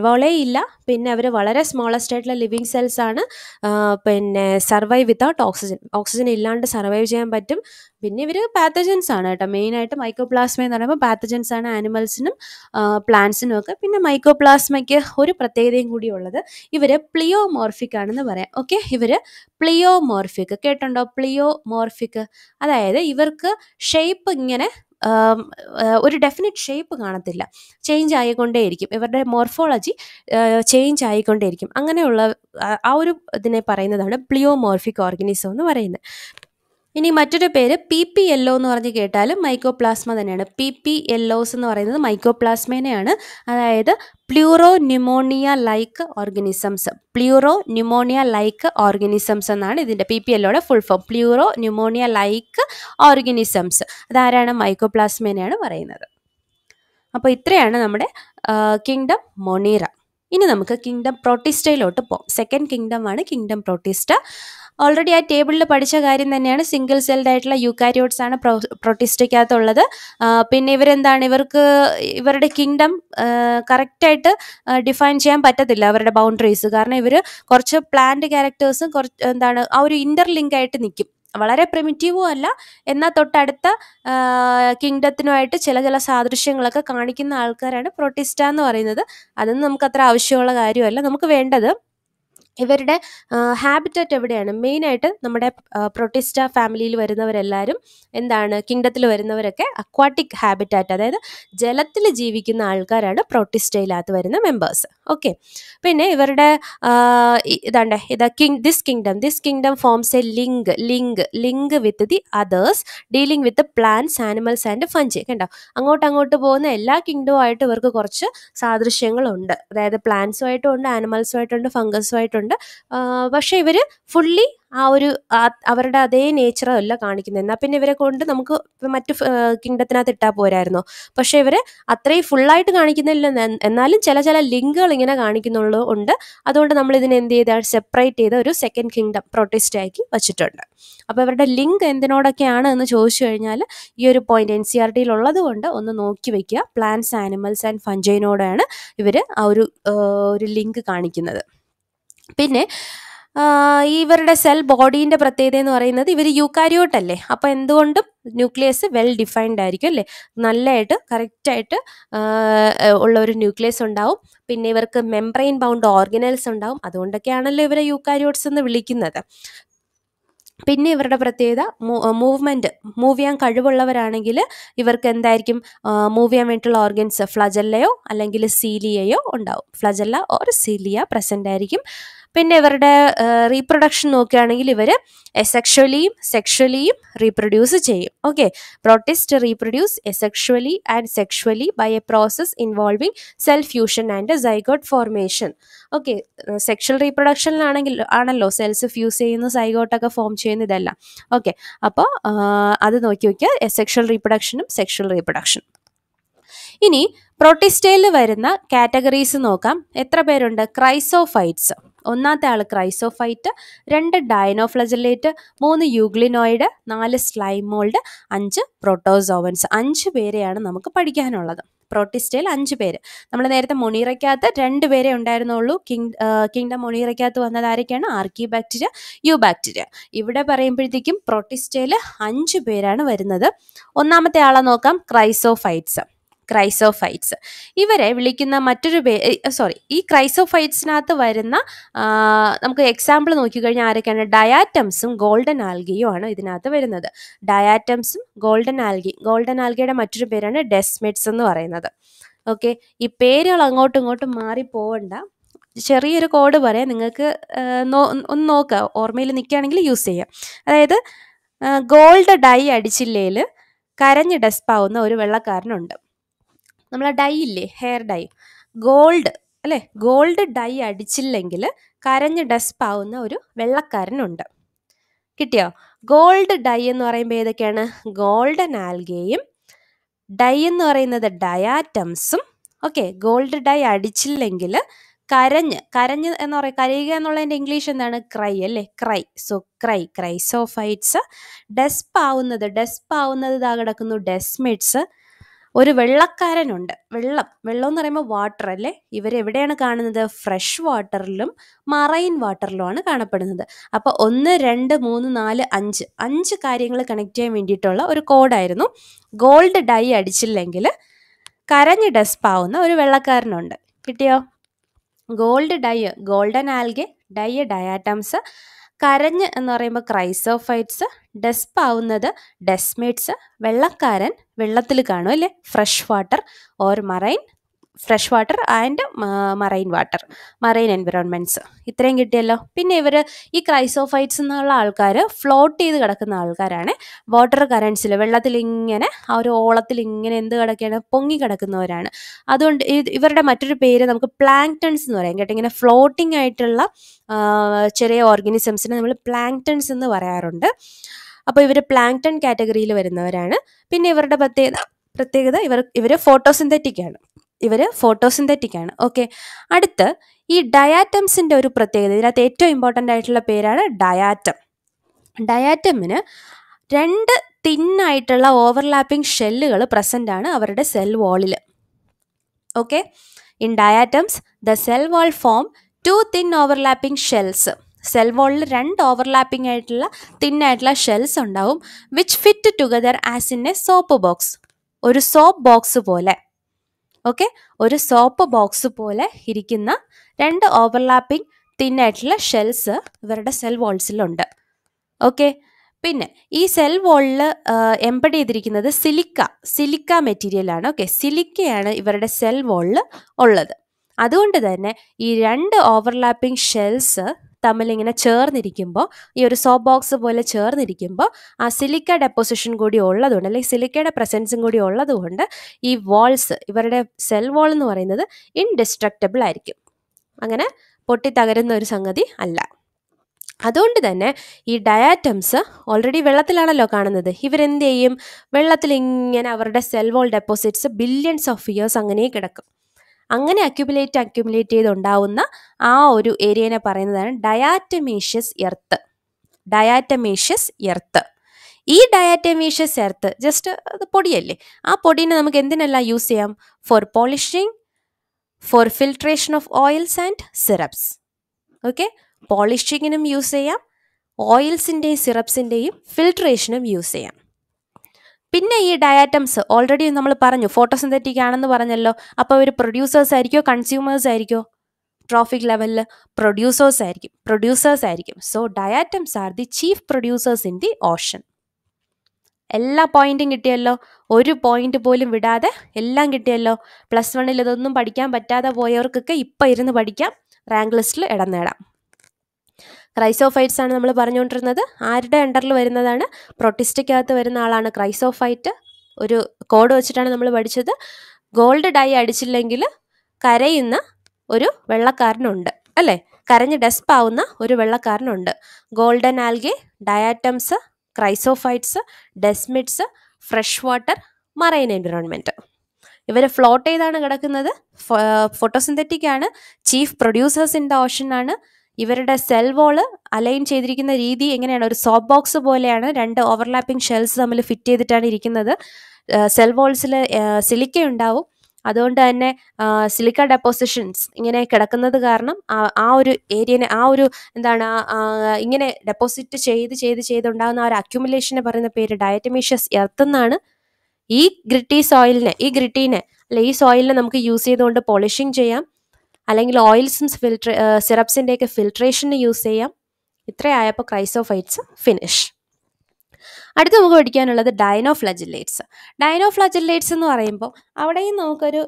ഇല്ല പിന്നെ അവർ വളരെ സ്മോളസ്റ്റ് ആയിട്ടുള്ള ലിവിങ് സെൽസ് ആണ് പിന്നെ സർവൈവ് വിത്തൗട്ട് ഓക്സിജൻ ഓക്സിജൻ ഇല്ലാണ്ട് സർവൈവ് ചെയ്യാൻ പറ്റും പിന്നെ ഇവർ പാത്തജൻസ് ആണ് കേട്ടോ മെയിനായിട്ട് മൈക്കോപ്ലാസ്മ എന്ന് പറയുമ്പോൾ പാത്തജൻസ് ആണ് ആനിമൽസിനും പ്ലാന്റ്സിനും ഒക്കെ പിന്നെ മൈക്കോപ്ലാസ്മയ്ക്ക് ഒരു പ്രത്യേകതയും കൂടി ഉള്ളത് ഇവർ പ്ലിയോമോർഫിക് ആണെന്ന് പറയാം ഓക്കെ ഇവർ പ്ലിയോമോർഫിക് കേട്ടുണ്ടോ പ്ലിയോമോർഫിക് അതായത് ഇവർക്ക് ഷേപ്പ് ഇങ്ങനെ ഒരു ഡെഫിനറ്റ് ഷേപ്പ് കാണത്തില്ല ചേഞ്ച് ആയിക്കൊണ്ടേയിരിക്കും ഇവരുടെ മോർഫോളജി ചേഞ്ച് ആയിക്കൊണ്ടേയിരിക്കും അങ്ങനെയുള്ള ആ ഒരു ഇതിനെ പറയുന്നതാണ് പ്ലിയോമോർഫിക് ഓർഗനിസം എന്ന് പറയുന്നത് ഇനി മറ്റൊരു പേര് പി പി എല്ലോ എന്ന് പറഞ്ഞ് കേട്ടാലും മൈക്കോപ്ലാസ്മ തന്നെയാണ് പി പി എല്ലോസ് എന്ന് പറയുന്നത് മൈക്കോപ്ലാസ്മേനെയാണ് അതായത് pleuro pneumonia like organisms pleuro pneumonia like organisms എന്നാണ് ഇതിൻ്റെ പി പി എല്ലോടെ full form pleuro pneumonia like organisms അതാരാണ് മൈക്കോപ്ലാസ്മേനെയാണ് പറയുന്നത് അപ്പോൾ ഇത്രയാണ് നമ്മുടെ കിങ്ഡം മൊണീറ ഇനി നമുക്ക് കിങ്ഡം പ്രോട്ടിസ്റ്റയിലോട്ട് പോകാം സെക്കൻഡ് കിങ്ഡം ആണ് കിങ്ഡം പ്രോട്ടിസ്റ്റ ഓൾറെഡി ആ ടേബിളിൽ പഠിച്ച കാര്യം തന്നെയാണ് സിംഗിൾ സെൽഡ് ആയിട്ടുള്ള യുക്കാരിയോട്സ് ആണ് പ്രോ പ്രൊട്ടിസ്റ്റയ്ക്കകത്തുള്ളത് പിന്നെ ഇവരെന്താണ് ഇവർക്ക് ഇവരുടെ കിങ്ഡം കറക്റ്റായിട്ട് ഡിഫൈൻ ചെയ്യാൻ പറ്റത്തില്ല അവരുടെ ബൗണ്ടറീസ് കാരണം ഇവർ കുറച്ച് പ്ലാന്റ് ക്യാരക്ടേഴ്സും കുറച്ച് എന്താണ് ആ ഒരു ഇൻ്റർലിങ്ക് ആയിട്ട് നിൽക്കും വളരെ പ്രിമിറ്റീവും അല്ല എന്നാൽ തൊട്ടടുത്ത കിങ്ഡത്തിനുമായിട്ട് ചില ചില സാദൃശ്യങ്ങളൊക്കെ കാണിക്കുന്ന ആൾക്കാരാണ് പ്രൊട്ടിസ്റ്റ എന്ന് പറയുന്നത് അതൊന്നും നമുക്ക് അത്ര ആവശ്യമുള്ള കാര്യമല്ല നമുക്ക് വേണ്ടത് ഇവരുടെ ഹാബിറ്ററ്റ് എവിടെയാണ് മെയിനായിട്ട് നമ്മുടെ പ്രൊട്ടിസ്റ്റ ഫാമിലിയിൽ വരുന്നവരെല്ലാവരും എന്താണ് കിങ്ഡത്തിൽ വരുന്നവരൊക്കെ അക്വാട്ടിക് ഹാബിറ്റാറ്റ് അതായത് ജലത്തിൽ ജീവിക്കുന്ന ആൾക്കാരാണ് പ്രൊട്ടിസ്റ്റയിലകത്ത് വരുന്ന മെമ്പേഴ്സ് ഓക്കെ പിന്നെ ഇവരുടെ ഇതാണ്ട് ഇതാ king this kingdom this kingdom forms a link link link with the others dealing with plants animals and fungi കണ്ടോ അങ്ങോട്ട് അങ്ങോട്ട് പോകുന്ന എല്ലാ ആയിട്ട് ഇവർക്ക് കുറച്ച് സാദൃശ്യങ്ങളുണ്ട് അതായത് പ്ലാന്റ്സുമായിട്ടുണ്ട് ഉണ്ട് ആനിമൽസുമായിട്ടുണ്ട് ഫംഗസുമായിട്ടുണ്ട് ചെയ്യുന്നുണ്ട് പക്ഷേ ഇവർ ഫുള്ളി ആ ഒരു അവരുടെ അതേ നേച്ചറല്ല കാണിക്കുന്നത് എന്നാൽ പിന്നെ ഇവരെ കൊണ്ട് നമുക്ക് മറ്റു കിങ്ഡത്തിനകത്ത് ഇട്ടാൽ പോരായിരുന്നോ പക്ഷേ ഇവർ അത്രയും ഫുള്ളായിട്ട് കാണിക്കുന്നില്ല എന്നാലും ചില ചില ലിങ്കുകൾ ഇങ്ങനെ കാണിക്കുന്നുള്ളൂ ഉണ്ട് അതുകൊണ്ട് നമ്മൾ ഇതിനെ എന്ത് ചെയ്ത സെപ്പറേറ്റ് ചെയ്ത ഒരു സെക്കൻഡ് കിങ്ഡം പ്രൊട്ടസ്റ്റ് ആക്കി വെച്ചിട്ടുണ്ട് അപ്പോൾ ഇവരുടെ ലിങ്ക് എന്തിനോടൊക്കെയാണ് എന്ന് ചോദിച്ചു കഴിഞ്ഞാൽ ഈ ഒരു പോയിന്റ് എൻ സി ആർ ടിയിൽ ഉള്ളത് കൊണ്ട് ഒന്ന് നോക്കി വെക്കുക പ്ലാന്റ്സ് ആനിമൽസ് ആൻഡ് ഫഞ്ചൈനോടാണ് ഇവർ ആ ഒരു ഒരു ലിങ്ക് കാണിക്കുന്നത് പിന്നെ ഇവരുടെ സെൽ ബോഡീൻ്റെ പ്രത്യേകത എന്ന് പറയുന്നത് ഇവർ യൂക്കാരിയോട്ട് അല്ലേ അപ്പോൾ എന്തുകൊണ്ടും ന്യൂക്ലിയസ് വെൽ ഡിഫൈൻഡ് ആയിരിക്കും അല്ലേ നല്ലതായിട്ട് കറക്റ്റായിട്ട് ഉള്ള ഒരു ന്യൂക്ലിയസ് ഉണ്ടാവും പിന്നെ ഇവർക്ക് മെംബ്രെയിൻ ബൗണ്ട് ഓർഗനൈൽസ് ഉണ്ടാവും അതുകൊണ്ടൊക്കെയാണല്ലോ ഇവരെ യൂക്കാരിയോട്സ് എന്ന് വിളിക്കുന്നത് പിന്നെ ഇവരുടെ പ്രത്യേകത മൂവ്മെൻറ്റ് മൂവ് ചെയ്യാൻ കഴിവുള്ളവരാണെങ്കിൽ ഇവർക്ക് എന്തായിരിക്കും മൂവ് ചെയ്യാൻ വേണ്ടിയിട്ടുള്ള ഓർഗൻസ് ഫ്ലജല്ലയോ അല്ലെങ്കിൽ സീലിയയോ ഉണ്ടാവും ഫ്ലജല്ല ഓർ സീലിയ പ്രസൻ്റ് ആയിരിക്കും പിന്നെ ഇവരുടെ റീപ്രൊഡക്ഷൻ നോക്കുകയാണെങ്കിൽ ഇവർ എസെക്ഷലിയും സെക്ഷലിയും റീപ്രൊഡ്യൂസ് ചെയ്യും okay protist reproduce asexually and sexually by a process involving cell fusion and zygote formation okay sexual റീപ്രൊഡക്ഷനിലാണെങ്കിൽ ആണല്ലോ സെൽസ് ഫ്യൂസ് ചെയ്യുന്ന സൈഗോട്ടൊക്കെ ഫോം ചെയ്യുന്ന ഇതല്ല ഓക്കെ അപ്പോൾ അത് നോക്കി നോക്കിയാൽ എസെക്ഷൽ റീപ്രൊഡക്ഷനും സെക്ഷൽ റീപ്രൊഡക്ഷനും ഇനി പ്രൊട്ടിസ്റ്റയിൽ വരുന്ന കാറ്റഗറീസ് നോക്കാം എത്ര പേരുണ്ട് ക്രൈസോഫൈറ്റ്സ് ഒന്നാമത്തെ ആൾ ക്രൈസോഫൈറ്റ് രണ്ട് ഡയനോഫ്ലജലേറ്റ് മൂന്ന് യൂഗ്ലിനോയിഡ് നാല് സ്ലൈമോൾഡ് അഞ്ച് പ്രോട്ടോസോവൻസ് അഞ്ച് പേരെയാണ് നമുക്ക് പഠിക്കാനുള്ളത് പ്രോട്ടിസ്റ്റയിൽ അഞ്ച് പേര് നമ്മൾ നേരത്തെ മുണീറയ്ക്കകത്ത് രണ്ട് പേരെ ഉണ്ടായിരുന്നുള്ളൂ കിങ് കിങ്ഡം മുണീറയ്ക്കകത്ത് വന്നത് ആരൊക്കെയാണ് ആർക്കി ബാക്ടീരിയ യു ബാക്ടീരിയ ഇവിടെ പറയുമ്പോഴത്തേക്കും പ്രോട്ടിസ്റ്റയിൽ അഞ്ച് പേരാണ് വരുന്നത് ഒന്നാമത്തെ ആളെ നോക്കാം ക്രൈസോഫൈറ്റ്സ് ക്രൈസോഫൈറ്റ്സ് ഇവരെ വിളിക്കുന്ന മറ്റൊരു പേ സോറി ഈ ക്രൈസോഫൈറ്റ്സിനകത്ത് വരുന്ന നമുക്ക് എക്സാമ്പിൾ നോക്കിക്കഴിഞ്ഞാൽ ആരൊക്കെയാണ് ഡയാറ്റംസും ഗോൾഡൻ ആൽഗിയും ആണ് ഇതിനകത്ത് വരുന്നത് ഡയാറ്റംസും ഗോൾഡൻ ആൽഗി ഗോൾഡൻ ആൽഗിയുടെ മറ്റൊരു പേരാണ് ഡെസ്മെറ്റ്സ് എന്ന് പറയുന്നത് ഓക്കെ ഈ പേരുകൾ അങ്ങോട്ടും ഇങ്ങോട്ടും മാറി പോവണ്ട ചെറിയൊരു കോഡ് പറയാം നിങ്ങൾക്ക് ഒന്ന് നോക്കുക ഓർമ്മയിൽ നിൽക്കുകയാണെങ്കിൽ യൂസ് ചെയ്യാം അതായത് ഗോൾഡ് ഡൈ അടിച്ചില്ലേൽ കരഞ്ഞ് ഡെസ്പാവുന്ന ഒരു വെള്ളക്കാരനുണ്ട് നമ്മൾ ആ ഡൈ ഇല്ലേ ഹെയർ ഡൈ ഗോൾഡ് അല്ലേ ഗോൾഡ് ഡൈ അടിച്ചില്ലെങ്കിൽ കരഞ്ഞ് ഡെസ്പ് ആവുന്ന ഒരു വെള്ളക്കാരനുണ്ട് കിട്ടിയോ ഗോൾഡ് ഡൈ എന്ന് പറയുമ്പോൾ ഏതൊക്കെയാണ് ഗോൾഡൻ ആൽഗയും ഡൈ എന്ന് പറയുന്നത് ഡയാറ്റംസും ഓക്കെ ഗോൾഡ് ഡൈ അടിച്ചില്ലെങ്കിൽ കരഞ്ഞ് കരഞ്ഞ് എന്ന് പറയും കരയുക എന്നുള്ളതിൻ്റെ ഇംഗ്ലീഷ് എന്താണ് ക്രൈ അല്ലേ ക്രൈ സോ ക്രൈ ക്രൈസോഫൈറ്റ്സ് ഡെസ്പ് ആവുന്നത് ഡെസ്പ് ആവുന്നത് ഇതാ കിടക്കുന്നു ഡെസ്മിറ്റ്സ് ഒരു വെള്ളക്കാരനുണ്ട് വെള്ളം വെള്ളം എന്ന് പറയുമ്പോൾ വാട്ടർ അല്ലേ ഇവർ എവിടെയാണ് കാണുന്നത് ഫ്രഷ് വാട്ടറിലും മറൈൻ വാട്ടറിലുമാണ് കാണപ്പെടുന്നത് അപ്പോൾ ഒന്ന് രണ്ട് മൂന്ന് നാല് അഞ്ച് അഞ്ച് കാര്യങ്ങൾ കണക്ട് ചെയ്യാൻ വേണ്ടിയിട്ടുള്ള ഒരു കോഡായിരുന്നു ഗോൾഡ് ഡൈ അടിച്ചില്ലെങ്കിൽ കരഞ്ഞ് ഡെസ്പാവുന്ന ഒരു വെള്ളക്കാരനുണ്ട് കിട്ടിയോ gold dye golden algae dye diatoms കരഞ്ഞ് എന്ന് പറയുമ്പോൾ ക്രൈസോഫൈറ്റ്സ് ഡെസ്പ് ആവുന്നത് ഡെസ്മേറ്റ്സ് വെള്ളക്കാരൻ വെള്ളത്തിൽ കാണും അല്ലേ fresh water or marine fresh water and marine water marine environments ഇത്രയും കിട്ടിയല്ലോ പിന്നെ ഇവർ ഈ ക്രൈസോഫൈറ്റ്സ് എന്നുള്ള ആൾക്കാർ ഫ്ലോട്ട് ചെയ്ത് കിടക്കുന്ന ആൾക്കാരാണ് വാട്ടർ കറൻസിൽ വെള്ളത്തിൽ ഇങ്ങനെ ആ ഒരു ഓളത്തിൽ ഇങ്ങനെ എന്ത് കിടക്കുകയാണ് പൊങ്ങി കിടക്കുന്നവരാണ് അതുകൊണ്ട് ഇവരുടെ മറ്റൊരു പേര് നമുക്ക് പ്ലാങ്ടൺസ് എന്ന് പറയാം കേട്ടോ ഇങ്ങനെ ഫ്ലോട്ടിംഗ് ആയിട്ടുള്ള ചെറിയ ഓർഗനിസംസിനെ നമ്മൾ പ്ലാങ്ടൺസ് എന്ന് പറയാറുണ്ട് അപ്പോൾ ഇവർ പ്ലാങ്ക്ടൺ കാറ്റഗറിയിൽ വരുന്നവരാണ് പിന്നെ ഇവരുടെ പ്രത്യേകത പ്രത്യേകത ഇവർ ഇവർ ഫോട്ടോസിന്തറ്റിക് ആണ് ഇവർ ഫോട്ടോസിന്തറ്റിക് ആണ് ഓക്കെ അടുത്ത് ഈ ഡയാറ്റംസിൻ്റെ ഒരു പ്രത്യേകത ഇതിനകത്ത് ഏറ്റവും ഇമ്പോർട്ടൻ്റ് ആയിട്ടുള്ള പേരാണ് ഡയാറ്റം ഡയാറ്റമിന് രണ്ട് തിന്നായിട്ടുള്ള ഓവർലാപ്പിംഗ് ഷെല്ലുകൾ പ്രസൻ്റ് ആണ് അവരുടെ സെൽ വാളിൽ okay in diatoms the cell wall form two thin overlapping shells cell വാളിൽ രണ്ട് ഓവർലാപ്പിംഗ് ആയിട്ടുള്ള തിന്നായിട്ടുള്ള ഷെൽസ് ഉണ്ടാവും which fit together as in a soap box ഒരു സോപ്പ് ബോക്സ് പോലെ ഓക്കെ ഒരു സോപ്പ് ബോക്സ് പോലെ ഇരിക്കുന്ന രണ്ട് ഓവർലാപ്പിംഗ് തിന്നായിട്ടുള്ള ഷെൽസ് ഇവരുടെ സെൽ വോൾസിലുണ്ട് ഓക്കെ പിന്നെ ഈ സെൽ വോളിൽ എംബഡ് ചെയ്തിരിക്കുന്നത് സിലിക്ക സിലിക്ക മെറ്റീരിയലാണ് ഓക്കെ സിലിക്കയാണ് ഇവരുടെ സെൽ വോളിൽ ഉള്ളത് അതുകൊണ്ട് തന്നെ ഈ രണ്ട് ഓവർലാപ്പിംഗ് ഷെൽസ് തമ്മിലിങ്ങനെ ചേർന്നിരിക്കുമ്പോൾ ഈ ഒരു സോപ്പ് ബോക്സ് പോലെ ചേർന്നിരിക്കുമ്പോൾ ആ സിലിക്ക ഡെപ്പോസിഷൻ കൂടി ഉള്ളതുകൊണ്ട് അല്ലെങ്കിൽ സിലിക്കയുടെ പ്രസൻസും കൂടി ഉള്ളതുകൊണ്ട് ഈ വാൾസ് ഇവരുടെ സെൽ വാൾ എന്ന് പറയുന്നത് ഇൻഡിസ്ട്രക്റ്റബിൾ ആയിരിക്കും അങ്ങനെ പൊട്ടി തകരുന്ന ഒരു സംഗതി അല്ല അതുകൊണ്ട് തന്നെ ഈ ഡയാറ്റംസ് ഓൾറെഡി വെള്ളത്തിലാണല്ലോ കാണുന്നത് ഇവരെന്ത് ചെയ്യും വെള്ളത്തിൽ ഇങ്ങനെ അവരുടെ cell wall deposits billions of years അങ്ങനെ കിടക്കും അങ്ങനെ അക്യുമുലേറ്റ് അക്യുമുലേറ്റ് ചെയ്തുണ്ടാവുന്ന ആ ഒരു ഏരിയനെ പറയുന്നതാണ് ഡയാറ്റമേഷ്യസ് എർത്ത് ഡയാറ്റമേഷ്യസ് എർത്ത് ഈ ഡയാറ്റമേഷ്യസ് എർത്ത് ജസ്റ്റ് അത് പൊടിയല്ലേ ആ പൊടീനെ നമുക്ക് എന്തിനെല്ലാം യൂസ് ചെയ്യാം for polishing for filtration of oils and syrups okay പോളിഷിങ്ങിനും യൂസ് ചെയ്യാം ഓയിൽസിൻ്റെയും സിറപ്സിൻ്റെയും ഫിൽട്രേഷനും യൂസ് ചെയ്യാം പിന്നെ ഈ ഡയറ്റംസ് ഓൾറെഡി നമ്മൾ പറഞ്ഞു ഫോട്ടോസിന്തറ്റിക് ആണെന്ന് പറഞ്ഞല്ലോ അപ്പോൾ അവർ പ്രൊഡ്യൂസേഴ്സ് ആയിരിക്കോ കൺസ്യൂമേഴ്സ് ആയിരിക്കോ ട്രോഫിക് ലെവലിൽ പ്രൊഡ്യൂസേഴ്സ് ആയിരിക്കും പ്രൊഡ്യൂസേഴ്സ് ആയിരിക്കും so diatoms are the chief producers in the ocean എല്ലാ പോയിന്റും കിട്ടിയല്ലോ ഒരു പോയിന്റ് പോലും വിടാതെ എല്ലാം കിട്ടിയല്ലോ പ്ലസ് വണ്ണിൽ ഇതൊന്നും പഠിക്കാൻ പറ്റാതെ പോയവർക്കൊക്കെ ഇപ്പം ഇരുന്ന് പഠിക്കാം റാങ്ക് ലിസ്റ്റിൽ ഇടം നേടാം ക്രൈസോഫൈറ്റ്സ് ആണ് നമ്മൾ പറഞ്ഞുകൊണ്ടിരുന്നത് ആരുടെ അണ്ടറിൽ വരുന്നതാണ് പ്രൊട്ടിസ്റ്റയ്ക്കകത്ത് വരുന്ന ആളാണ് ക്രൈസോഫൈറ്റ് ഒരു കോഡ് വെച്ചിട്ടാണ് നമ്മൾ പഠിച്ചത് ഗോൾഡ് ഡൈ അടിച്ചില്ലെങ്കിൽ കരയുന്ന ഒരു വെള്ളക്കാരനുണ്ട് അല്ലേ കരഞ്ഞ് ഡെസ്പ് ആവുന്ന ഒരു വെള്ളക്കാരനുണ്ട് golden algae diatoms chrysophytes desmids fresh water marine environment ഇവർ ഫ്ലോട്ട് ചെയ്താണ് കിടക്കുന്നത് ഫോട്ടോസിന്തറ്റിക് ആണ് chief producers in the ocean ആണ് ഇവരുടെ സെൽ വോള് അലൈൻ ചെയ്തിരിക്കുന്ന രീതി എങ്ങനെയാണ് ഒരു സോപ്പ് ബോക്സ് പോലെയാണ് രണ്ട് ഓവർലാപ്പിംഗ് ഷെൽസ് തമ്മിൽ ഫിറ്റ് ചെയ്തിട്ടാണ് ഇരിക്കുന്നത് സെൽ വോൾസിൽ സിലിക്ക ഉണ്ടാവും അതുകൊണ്ട് തന്നെ സിലിക്ക ഡെപ്പോസിഷൻസ് ഇങ്ങനെ കിടക്കുന്നത് കാരണം ആ ഒരു ഏരിയനെ ആ ഒരു എന്താണ് ഇങ്ങനെ ഡെപ്പോസിറ്റ് ചെയ്ത് ചെയ്ത് ചെയ്തുണ്ടാകുന്ന ആ ഒരു അക്യുമുലേഷനെ പറയുന്ന പേര് ഡയറ്റമീഷ്യസ് എർത്ത് എന്നാണ് ഈ ഗ്രിട്ടി സോയിലിനെ ഈ ഗ്രിട്ടീനെ അല്ലെ ഈ സോയിലിനെ നമുക്ക് യൂസ് ചെയ്തുകൊണ്ട് പോളിഷിങ് ചെയ്യാം അല്ലെങ്കിൽ ഓയിൽസും ഫിൽട്രേ സിറപ്സിൻ്റെയൊക്കെ ഫിൽട്രേഷന് യൂസ് ചെയ്യാം ഇത്രയായപ്പോൾ ക്രൈസോഫൈറ്റ്സ് ഫിനിഷ് അടുത്ത് നമുക്ക് പഠിക്കാനുള്ളത് ഡൈനോഫ്ലജില്ലേറ്റ്സ് ഡൈനോഫ്ലജില്ലേറ്റ്സ് എന്ന് പറയുമ്പോൾ അവിടെയും നമുക്കൊരു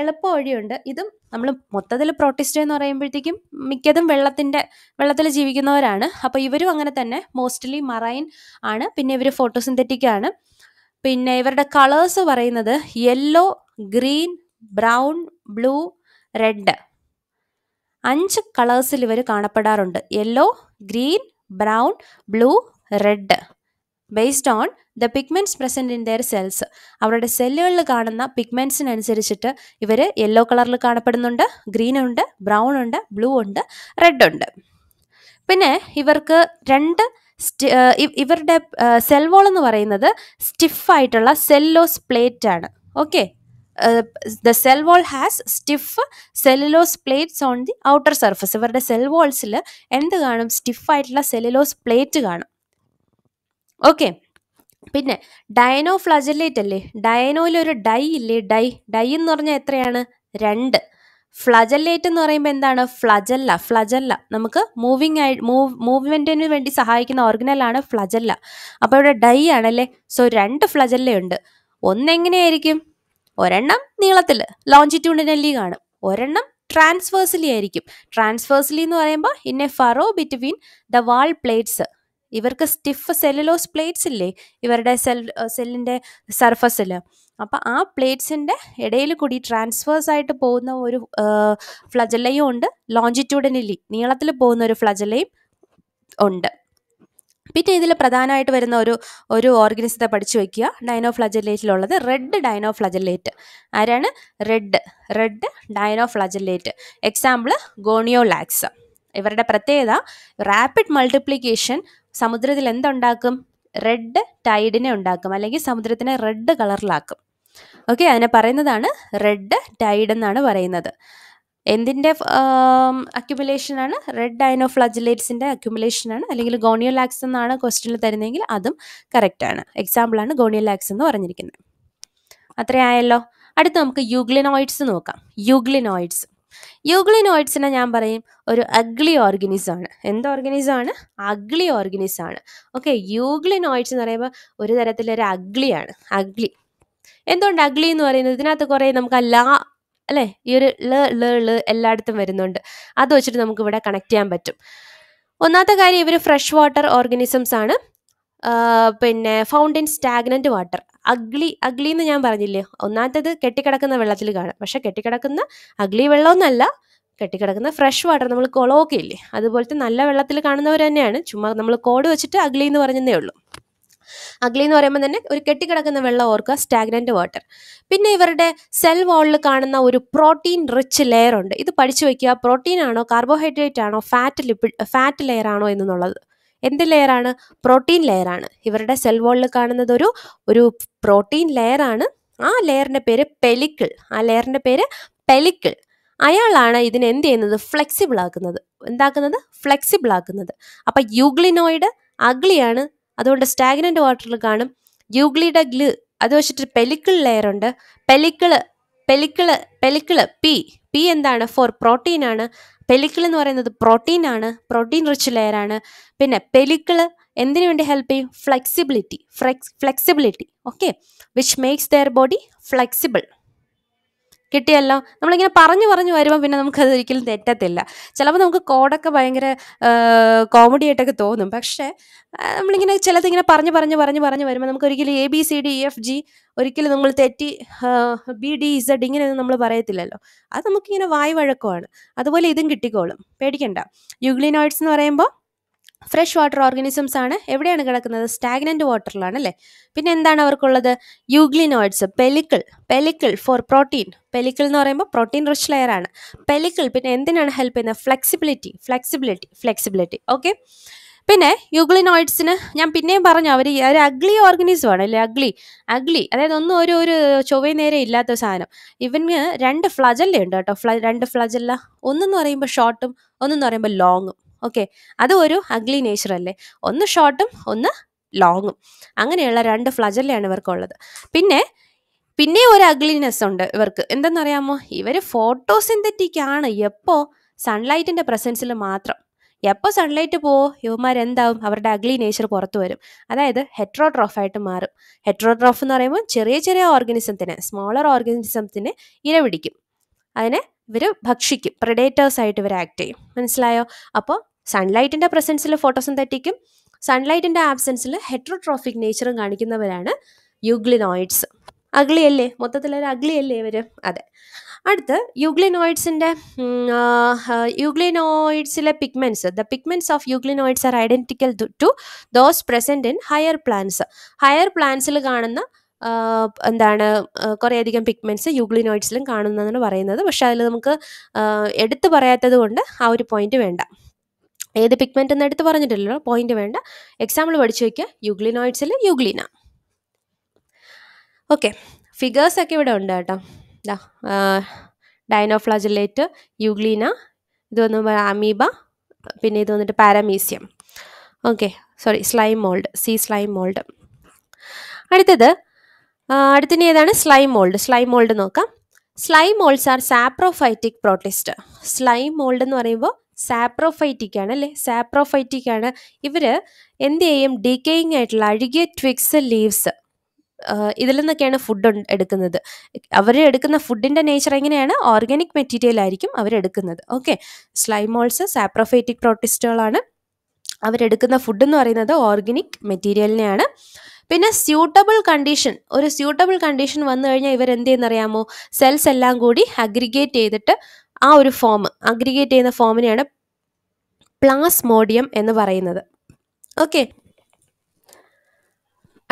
എളുപ്പ വഴിയുണ്ട് ഇതും നമ്മൾ മൊത്തത്തിൽ പ്രോട്ടീസ്റ്റ് എന്ന് പറയുമ്പോഴത്തേക്കും മിക്കതും വെള്ളത്തിൻ്റെ വെള്ളത്തിൽ ജീവിക്കുന്നവരാണ് അപ്പോൾ ഇവരും അങ്ങനെ തന്നെ മോസ്റ്റ്ലി മറൈൻ ആണ് പിന്നെ ഇവർ ഫോട്ടോസിന്തറ്റിക് ആണ് പിന്നെ ഇവരുടെ കളേഴ്സ് പറയുന്നത് yellow green brown blue red അഞ്ച് കളേഴ്സിൽ ഇവർ കാണപ്പെടാറുണ്ട് yellow green brown blue red based on the pigments present in their cells അവരുടെ സെല്ലുകളിൽ കാണുന്ന പിഗ്മെൻസിനനുസരിച്ചിട്ട് ഇവർ യെല്ലോ കളറിൽ കാണപ്പെടുന്നുണ്ട് ഗ്രീൻ ഉണ്ട് ബ്രൗൺ ഉണ്ട് ബ്ലൂ ഉണ്ട് റെഡ് ഉണ്ട് പിന്നെ ഇവർക്ക് രണ്ട് ഇവരുടെ സെൽ എന്ന് പറയുന്നത് സ്റ്റിഫായിട്ടുള്ള സെല്ലോസ് പ്ലേറ്റ് ആണ് okay the cell wall has stiff stiff plates on the outer surface ഇവരുടെ സെൽ വോൾസിൽ എന്ത് കാണും സ്റ്റിഫ് ആയിട്ടുള്ള സെല്ലുലോസ് പ്ലേറ്റ് കാണും ഓക്കെ പിന്നെ ഡയനോ ഫ്ലജലേറ്റ് അല്ലേ ഡയനോയിൽ ഒരു ഡൈ ഇല്ലേ ഡൈ ഡൈ എന്ന് പറഞ്ഞാൽ എത്രയാണ് രണ്ട് ഫ്ലജലേറ്റ് എന്ന് പറയുമ്പോൾ എന്താണ് ഫ്ലജല്ല ഫ്ലജല്ല നമുക്ക് മൂവിങ് ആയി മൂവ് മൂവ്മെൻറ്റിന് വേണ്ടി സഹായിക്കുന്ന ഓർഗനലാണ് ഫ്ലജല്ല അപ്പോൾ ഇവിടെ ഡൈ ആണല്ലേ സോ രണ്ട് ഫ്ലജല്ലയുണ്ട് ഒന്നെങ്ങനെയായിരിക്കും ഒരെണ്ണം നീളത്തിൽ ലോഞ്ചിറ്റ്യൂഡിനല്ലി കാണും ഒരെണ്ണം ട്രാൻസ്വേഴ്സലി ആയിരിക്കും ട്രാൻസ്വേഴ്സലി എന്ന് പറയുമ്പോൾ in a furrow between the wall plates ഇവർക്ക് സ്റ്റിഫ് സെല്ലുലോസ് പ്ലേറ്റ്സ് ഇല്ലേ ഇവരുടെ സെൽ സെല്ലിൻ്റെ സർഫസിൽ അപ്പം ആ പ്ലേറ്റ്സിൻ്റെ ഇടയിൽ കൂടി ട്രാൻസ്ഫേഴ്സ് ആയിട്ട് പോകുന്ന ഒരു ഫ്ലജലയും ഉണ്ട് ലോഞ്ചിറ്റ്യൂഡിനലി നീളത്തിൽ പോകുന്ന ഒരു ഫ്ലജലയും ഉണ്ട് പിന്നെ ഇതിൽ പ്രധാനമായിട്ട് വരുന്ന ഒരു ഒരു ഓർഗനിസത്തെ പഠിച്ചു വയ്ക്കുക ഡൈനോ ഫ്ലജലേറ്റിലുള്ളത് റെഡ് ഡൈനോ ഫ്ലജലേറ്റ് ആരാണ് red red dinoflagellate example Gonyaulax ഇവരുടെ പ്രത്യേകത റാപ്പിഡ് മൾട്ടിപ്ലിക്കേഷൻ സമുദ്രത്തിൽ എന്തുണ്ടാക്കും റെഡ് ടൈഡിനെ ഉണ്ടാക്കും അല്ലെങ്കിൽ സമുദ്രത്തിനെ റെഡ് കളറിലാക്കും ഓക്കെ അതിനെ പറയുന്നതാണ് റെഡ് ടൈഡ് എന്നാണ് പറയുന്നത് എന്തിൻ്റെ അക്യുമുലേഷനാണ് റെഡ് അക്യുമുലേഷൻ അക്യുമുലേഷനാണ് അല്ലെങ്കിൽ ഗോണിയോലാക്സ് എന്നാണ് ക്വസ്റ്റ്യനിൽ തരുന്നതെങ്കിൽ അതും കറക്റ്റാണ് എക്സാമ്പിളാണ് ഗോണിയോലാക്സ് എന്ന് പറഞ്ഞിരിക്കുന്നത് അത്രയായല്ലോ അടുത്ത് നമുക്ക് യുഗ്ലിനോയിഡ്സ് നോക്കാം യുഗ്ലിനോയിഡ്സ് യുഗ്ലിനോയിഡ്സിനെ ഞാൻ പറയും ഒരു അഗ്ലി ഓർഗനിസമാണ് എന്ത് ഓർഗനിസമാണ് അഗ്ലി ഓർഗനിസമാണ് ഓക്കെ യുഗ്ലിനോയിഡ്സ് എന്ന് പറയുമ്പോൾ ഒരു തരത്തിലൊരു അഗ്ലിയാണ് അഗ്ലി എന്തുകൊണ്ട് അഗ്ലി എന്ന് പറയുന്നത് ഇതിനകത്ത് കുറേ നമുക്ക് എല്ലാ അല്ലേ ഈ ഒരു ല ല ല എല്ലായിടത്തും വരുന്നുണ്ട് അത് വെച്ചിട്ട് നമുക്ക് ഇവിടെ കണക്ട് ചെയ്യാൻ പറ്റും ഒന്നാമത്തെ കാര്യം ഇവർ ഫ്രഷ് വാട്ടർ ഓർഗനിസംസ് ആണ് പിന്നെ fountain stagnant water ugly ugly എന്ന് ഞാൻ പറഞ്ഞില്ലേ ഒന്നാമത്തേത് കെട്ടിക്കിടക്കുന്ന വെള്ളത്തിൽ കാണാം പക്ഷെ കെട്ടിക്കിടക്കുന്ന അഗ്ലി വെള്ളമൊന്നല്ല കെട്ടിക്കിടക്കുന്ന ഫ്രഷ് വാട്ടർ നമ്മൾ കുളമൊക്കെ ഇല്ലേ അതുപോലത്തെ നല്ല വെള്ളത്തിൽ കാണുന്നവർ തന്നെയാണ് ചുമ്മാ നമ്മൾ കോഡ് വെച്ചിട്ട് അഗ്ലി എന്ന് പറഞ്ഞതേ ഉള്ളൂ അഗ്ലി എന്ന് പറയുമ്പോൾ തന്നെ ഒരു കെട്ടിക്കിടക്കുന്ന വെള്ളം ഓർക്കുക സ്റ്റാഗ്നൻ്റ് വാട്ടർ പിന്നെ ഇവരുടെ സെൽ വാളിൽ കാണുന്ന ഒരു പ്രോട്ടീൻ റിച്ച് ലെയർ ഉണ്ട് ഇത് പഠിച്ചു വയ്ക്കുക പ്രോട്ടീൻ ആണോ കാർബോഹൈഡ്രേറ്റ് ആണോ ഫാറ്റ് ലിപ്പിഡ് ഫാറ്റ് ലെയർ ആണോ എന്നുള്ളത് എന്ത് ലെയറാണ് പ്രോട്ടീൻ ലെയറാണ് ഇവരുടെ സെൽ വാളിൽ കാണുന്നത് ഒരു ഒരു പ്രോട്ടീൻ ലെയറാണ് ആ ലെയറിൻ്റെ പേര് പെലിക്കിൾ ആ ലെയറിൻ്റെ പേര് പെലിക്കിൾ അയാളാണ് ഇതിനെ എന്ത് ചെയ്യുന്നത് ഫ്ലെക്സിബിൾ ആക്കുന്നത് എന്താക്കുന്നത് ഫ്ലെക്സിബിൾ ആക്കുന്നത് അപ്പം യൂഗ്ലിനോയിഡ് അഗ്ലിയാണ് അതുകൊണ്ട് സ്റ്റാഗ്നൻ്റ് വാട്ടറിൽ കാണും യൂഗ്ലിയുടെ ഗ്ലു അത് വെച്ചിട്ട് പെലിക്കിൾ ലെയർ ഉണ്ട് pellicle pellicle pellicle P P എന്താണ് ഫോർ പ്രോട്ടീൻ ആണ് പെലിക്കിൾ എന്ന് പറയുന്നത് പ്രോട്ടീൻ ആണ് പ്രോട്ടീൻ റിച്ച് ലെയർ ആണ് പിന്നെ പെലിക്കിള് എന്തിനു വേണ്ടി ഹെൽപ്പ് ചെയ്യും flexibility flexibility okay which makes their body flexible കിട്ടിയല്ലോ നമ്മളിങ്ങനെ പറഞ്ഞു പറഞ്ഞു വരുമ്പോൾ പിന്നെ നമുക്കത് ഒരിക്കലും തെറ്റത്തില്ല ചിലപ്പോൾ നമുക്ക് കോഡൊക്കെ ഭയങ്കര കോമഡി ആയിട്ടൊക്കെ തോന്നും പക്ഷേ നമ്മളിങ്ങനെ ഇങ്ങനെ പറഞ്ഞു പറഞ്ഞു പറഞ്ഞു പറഞ്ഞു വരുമ്പോൾ നമുക്ക് ഒരിക്കലും A B C D F e, G ഒരിക്കലും നമ്മൾ തെറ്റി ബി ഡി ഇസഡ് ഇങ്ങനെയൊന്നും നമ്മൾ പറയത്തില്ലല്ലോ അത് നമുക്കിങ്ങനെ വായ് വഴക്കമാണ് അതുപോലെ ഇതും കിട്ടിക്കോളും പേടിക്കണ്ട യുഗ്ലിനോയിഡ്സ് എന്ന് പറയുമ്പോൾ ഫ്രഷ് വാട്ടർ ഓർഗാനിസംസ് ആണ് എവിടെയാണ് കിടക്കുന്നത് സ്റ്റാഗ്നൻ്റ് വാട്ടറിലാണ് അല്ലേ പിന്നെ എന്താണ് അവർക്കുള്ളത് euglenoids pellicle pellicle for protein pellicle എന്ന് പറയുമ്പോൾ പ്രോട്ടീൻ റിച്ച് ലെയർ ആണ് പെലിക്കിൾ പിന്നെ എന്തിനാണ് ഹെൽപ്പ് ചെയ്യുന്നത് ഫ്ലെക്സിബിലിറ്റി ഫ്ലെക്സിബിലിറ്റി ഫ്ലെക്സിബിലിറ്റി ഓക്കെ പിന്നെ യുഗ്ലിനോയിഡ്സിന് ഞാൻ പിന്നെയും പറഞ്ഞു അവർ ഒരു അഗ്ലി ഓർഗനിസം ആണ് അല്ലെ അഗ്ലി അഗ്ലി അതായത് ഒന്നും ഒരു ഒരു ചൊവ്വ നേരെ ഇല്ലാത്ത സാധനം ഇവന് രണ്ട് ഫ്ലജല്ലേ ഉണ്ട് കേട്ടോ ഫ്ല രണ്ട് ഫ്ലജല്ല ഒന്നെന്ന് പറയുമ്പോൾ ഷോർട്ടും ഒന്നെന്ന് പറയുമ്പോൾ ലോങ്ങും ഓക്കെ അത് ഒരു അഗ്ലി നേച്ചർ അല്ലേ ഒന്ന് ഷോർട്ടും ഒന്ന് ലോങ്ങും അങ്ങനെയുള്ള രണ്ട് ഫ്ലജറിലാണ് ഇവർക്കുള്ളത് പിന്നെ പിന്നെ ഒരു അഗ്ലിനെസ് ഉണ്ട് ഇവർക്ക് എന്തെന്നറിയാമോ ഇവർ ഫോട്ടോസിന്തറ്റിക് ആണ് എപ്പോൾ സൺലൈറ്റിൻ്റെ പ്രസൻസിൽ മാത്രം എപ്പോൾ സൺലൈറ്റ് പോവോ എന്താവും അവരുടെ അഗ്ലി നേച്ചർ പുറത്തു വരും അതായത് ഹെട്രോട്രോഫായിട്ട് മാറും ഹെട്രോട്രോഫ് എന്ന് പറയുമ്പോൾ ചെറിയ ചെറിയ ഓർഗനിസത്തിന് സ്മോളർ ഓർഗനിസത്തിന് ഇരവിടിക്കും അതിനെ ഇവർ ഭക്ഷിക്കും പ്രഡേറ്റേഴ്സായിട്ട് ആയിട്ട് ഇവർ ആക്ട് ചെയ്യും മനസ്സിലായോ അപ്പോൾ സൺലൈറ്റിൻ്റെ പ്രസൻസിൽ ഫോട്ടോസിന്തറ്റിക്കും സൺലൈറ്റിൻ്റെ ആബ്സെൻസിൽ ഹെട്രോട്രോഫിക് നേച്ചറും കാണിക്കുന്നവരാണ് യുഗ്ലിനോയിഡ്സ് അഗ്ലിയല്ലേ മൊത്തത്തിലൊരു മൊത്തത്തിൽ ഇവർ അതെ അടുത്ത് യുഗ്ലിനോയിഡ്സിൻ്റെ യുഗ്ലിനോയിഡ്സിലെ pigments the pigments of euglenoids are identical to those present in higher plants higher പ്ലാന്റ്സിൽ കാണുന്ന എന്താണ് കുറേയധികം പിഗ്മെൻറ്റ്സ് യൂഗ്ലിനോയിഡ്സിലും കാണുന്നതെന്ന് പറയുന്നത് പക്ഷേ അതിൽ നമുക്ക് എടുത്തു പറയാത്തത് കൊണ്ട് ആ ഒരു പോയിന്റ് വേണ്ട ഏത് പിഗ്മെൻ്റ് എന്ന് എടുത്ത് പറഞ്ഞിട്ടില്ലല്ലോ പോയിന്റ് വേണ്ട എക്സാമ്പിൾ പഠിച്ചു വയ്ക്കുക യുഗ്ലിനോയിഡ്സിൽ യുഗ്ലിന ഓക്കെ ഫിഗേഴ്സൊക്കെ ഇവിടെ ഉണ്ട് കേട്ടോ ഇതാ ഡൈനോഫ്ലാജിലേറ്റ് യുഗ്ലീന ഇത് വന്ന് അമീബ പിന്നെ ഇത് വന്നിട്ട് paramecium okay sorry slime mould C slime mould അടുത്തത് അടുത്തിന് ഏതാണ് സ്ലൈം മോൾഡ് സ്ലൈം മോൾഡ് നോക്കാം slime moulds are saprophytic protist slime mould എന്ന് പറയുമ്പോൾ സാപ്രോഫൈറ്റിക് ആണ് അല്ലേ സാപ്രോഫൈറ്റിക് ആണ് ഇവർ എന്ത് ചെയ്യും ഡീക്കേയിങ് ആയിട്ടുള്ള അഴുകിയ ട്വിക്സ് ലീവ്സ് ഇതിൽ നിന്നൊക്കെയാണ് ഫുഡ് എടുക്കുന്നത് അവർ എടുക്കുന്ന ഫുഡിൻ്റെ നേച്ചർ എങ്ങനെയാണ് ഓർഗാനിക് മെറ്റീരിയൽ ആയിരിക്കും അവരെടുക്കുന്നത് ഓക്കെ സ്ലൈമോൾസ് സാപ്രോഫൈറ്റിക് പ്രോട്ടിസ്റ്റുകളാണ് അവരെടുക്കുന്ന ഫുഡ് എന്ന് പറയുന്നത് ഓർഗാനിക് മെറ്റീരിയലിനെയാണ് പിന്നെ സ്യൂട്ടബിൾ കണ്ടീഷൻ ഒരു സ്യൂട്ടബിൾ കണ്ടീഷൻ വന്നു കഴിഞ്ഞാൽ ഇവർ എന്ത് ചെയ്യുന്നറിയാമോ സെൽസ് എല്ലാം കൂടി അഗ്രിഗേറ്റ് ചെയ്തിട്ട് ആ ഒരു ഫോം അഗ്രിഗേറ്റ് ചെയ്യുന്ന ഫോമിനെയാണ് പ്ലാസ്മോഡിയം എന്ന് പറയുന്നത് okay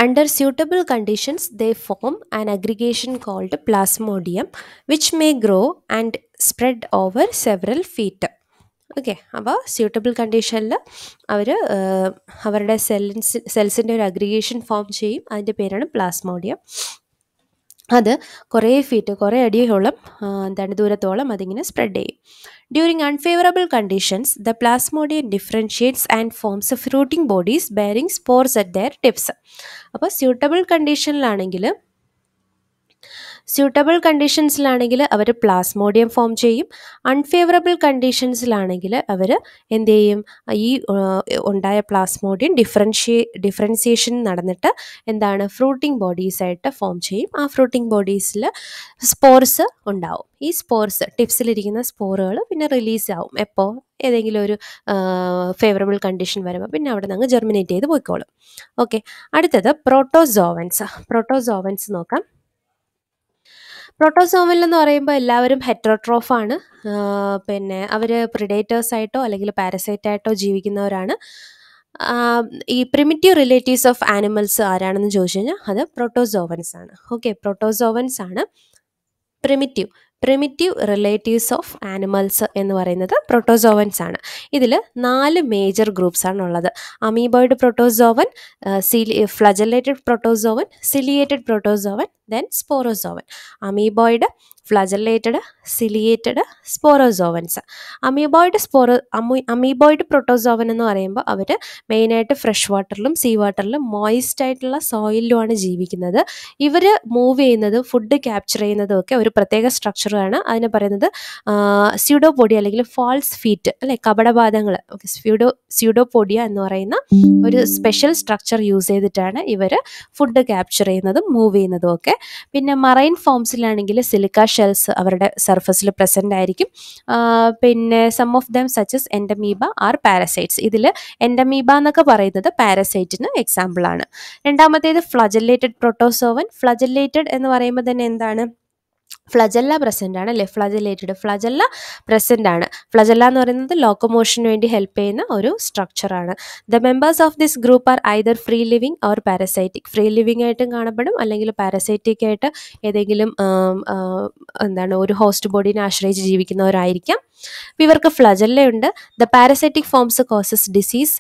Under suitable conditions, they form an aggregation called plasmodium, which may grow and spread over several feet okay അപ്പോൾ സ്യൂട്ടബിൾ കണ്ടീഷനിൽ അവർ അവരുടെ സെൽസ് സെൽസിൻ്റെ ഒരു അഗ്രിഗേഷൻ ഫോം ചെയ്യും അതിൻ്റെ പേരാണ് പ്ലാസ്മോഡിയം അത് കുറേ ഫീറ്റ് കുറേ അടിയോളം എന്താണ് ദൂരത്തോളം അതിങ്ങനെ സ്പ്രെഡ് ചെയ്യും during unfavourable conditions the plasmodium differentiates and forms fruiting bodies bearing spores at their tips അപ്പോൾ സ്യൂട്ടബിൾ കണ്ടീഷനിലാണെങ്കിൽ സ്യൂട്ടബിൾ കണ്ടീഷൻസിലാണെങ്കിൽ അവർ പ്ലാസ്മോഡിയം ഫോം ചെയ്യും അൺഫേവറബിൾ കണ്ടീഷൻസിലാണെങ്കിൽ അവർ എന്ത് ചെയ്യും ഈ ഉണ്ടായ പ്ലാസ്മോഡിയം ഡിഫറൻഷിയേ ഡിഫറൻസിയേഷൻ നടന്നിട്ട് എന്താണ് ഫ്രൂട്ടിംഗ് ബോഡീസായിട്ട് ഫോം ചെയ്യും ആ ഫ്രൂട്ടിംഗ് ബോഡീസിൽ സ്പോർസ് ഉണ്ടാവും ഈ സ്പോർസ് ടിപ്സിലിരിക്കുന്ന സ്പോറുകൾ പിന്നെ റിലീസ് ആവും എപ്പോൾ ഏതെങ്കിലും ഒരു ഫേവറബിൾ കണ്ടീഷൻ വരുമ്പോൾ പിന്നെ അവിടെ നിന്ന് ജെർമിനേറ്റ് ചെയ്ത് പോയിക്കോളും ഓക്കെ അടുത്തത് പ്രോട്ടോസോവൻസ് പ്രോട്ടോസോവൻസ് നോക്കാം പ്രോട്ടോസോമിൽ എന്ന് പറയുമ്പോൾ എല്ലാവരും ഹെറ്ററോട്രോഫാണ് പിന്നെ അവർ പ്രിഡേറ്റേഴ്സായിട്ടോ അല്ലെങ്കിൽ പാരസൈറ്റായിട്ടോ ജീവിക്കുന്നവരാണ് ഈ പ്രിമിറ്റീവ് റിലേറ്റീവ്സ് ഓഫ് ആനിമൽസ് ആരാണെന്ന് ചോദിച്ചു കഴിഞ്ഞാൽ അത് പ്രോട്ടോസോവൻസ് ആണ് ഓക്കെ പ്രോട്ടോസോവൻസ് ആണ് primitive primitive relatives of animals എന്ന് പറയുന്നത് പ്രൊട്ടോസോവൻസ് ആണ് ഇതിൽ നാല് മേജർ ഗ്രൂപ്പ്സ് ആണ് ഉള്ളത് അമീബോയിഡ് പ്രൊട്ടോസോവൻ സിലി flagellated protozoan ciliated protozoan then sporozoan amoeboid flagellated ciliated sporozoans amoeboid സ്പോറോ അമീ അമീബോയിഡ് പ്രൊട്ടോസോവൻ എന്ന് പറയുമ്പോൾ അവർ മെയിനായിട്ട് ഫ്രഷ് വാട്ടറിലും സീ വാട്ടറിലും മോയിസ്റ്റ് ആയിട്ടുള്ള സോയിലുമാണ് ജീവിക്കുന്നത് ഇവർ മൂവ് ചെയ്യുന്നത് ഫുഡ് ക്യാപ്ചർ ചെയ്യുന്നതും ഒക്കെ ഒരു പ്രത്യേക സ്ട്രക്ചറാണ് അതിനെ പറയുന്നത് സ്യൂഡോപോഡിയ അല്ലെങ്കിൽ ഫാൾസ് ഫീറ്റ് അല്ലെ കപടപാദങ്ങൾ സ്യൂഡോ സ്യൂഡോപോഡിയ എന്ന് പറയുന്ന ഒരു സ്പെഷ്യൽ സ്ട്രക്ചർ യൂസ് ചെയ്തിട്ടാണ് ഇവർ ഫുഡ് ക്യാപ്ചർ ചെയ്യുന്നതും മൂവ് ചെയ്യുന്നതും ഒക്കെ പിന്നെ മറൈൻ ഫോംസിലാണെങ്കിൽ സിലിക്ക ഷെൽസ് അവരുടെ സർഫസിൽ പ്രസൻ്റ് ആയിരിക്കും പിന്നെ some of them such as Entamoeba are parasites ഇതിൽ എൻഡമീബ എന്നൊക്കെ പറയുന്നത് പാരസൈറ്റിന് എക്സാമ്പിളാണ് രണ്ടാമത്തേത് ഫ്ലജല്ലേറ്റഡ് പ്രൊട്ടോസോവൻ ഫ്ലജല്ലേറ്റഡ് എന്ന് പറയുമ്പോൾ തന്നെ എന്താണ് ഫ്ലജല്ല പ്രസൻ്റ് ആണ് അല്ലേ ഫ്ലജലേറ്റഡ് ഫ്ലജല്ല പ്രസൻ്റ് ആണ് ഫ്ലജല്ല എന്ന് പറയുന്നത് ലോക്കോമോഷന് വേണ്ടി ഹെൽപ്പ് ചെയ്യുന്ന ഒരു സ്ട്രക്ചറാണ് the members of this group are either free living or parasitic free living ആയിട്ടും കാണപ്പെടും അല്ലെങ്കിൽ പാരസൈറ്റിക് ആയിട്ട് ഏതെങ്കിലും എന്താണ് ഒരു ഹോസ്റ്റ് ബോഡീനെ ആശ്രയിച്ച് ജീവിക്കുന്നവരായിരിക്കാം ഇവർക്ക് ഫ്ലജല്ലയുണ്ട് the parasitic forms causes disease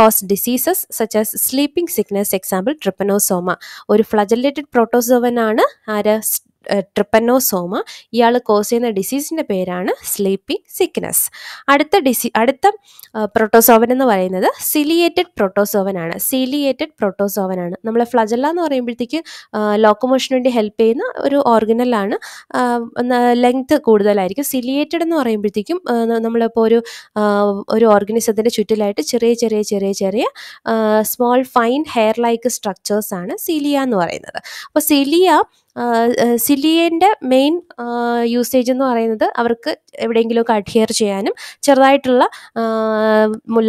cause diseases such as sleeping sickness example Trypanosoma ഒരു ഫ്ലജല്ലേറ്റഡ് പ്രോട്ടോസോവൻ ആണ് ആര് ട്രിപ്പനോസോമ ഇയാൾ കോസ് ചെയ്യുന്ന ഡിസീസിൻ്റെ പേരാണ് സ്ലീപ്പിംഗ് സിക്നസ് അടുത്ത ഡിസി അടുത്ത പ്രോട്ടോസോവൻ എന്ന് പറയുന്നത് സിലിയേറ്റഡ് ആണ് സിലിയേറ്റഡ് ആണ് നമ്മളെ ഫ്ലജല്ല എന്ന് പറയുമ്പോഴത്തേക്ക് ലോക്കോമോഷന് വേണ്ടി ഹെൽപ്പ് ചെയ്യുന്ന ഒരു ഓർഗനലാണ് ലെങ്ത് കൂടുതലായിരിക്കും സിലിയേറ്റഡ് എന്ന് പറയുമ്പോഴത്തേക്കും നമ്മളിപ്പോൾ ഒരു ഒരു ഓർഗനിസത്തിൻ്റെ ചുറ്റിലായിട്ട് ചെറിയ ചെറിയ ചെറിയ ചെറിയ സ്മോൾ ഫൈൻ ഹെയർ ലൈക്ക് സ്ട്രക്ചേഴ്സാണ് സിലിയ എന്ന് പറയുന്നത് അപ്പോൾ സിലിയ സിലിയേൻ്റെ മെയിൻ യൂസേജ് എന്ന് പറയുന്നത് അവർക്ക് എവിടെയെങ്കിലുമൊക്കെ അഡ്ഹിയർ ചെയ്യാനും ചെറുതായിട്ടുള്ള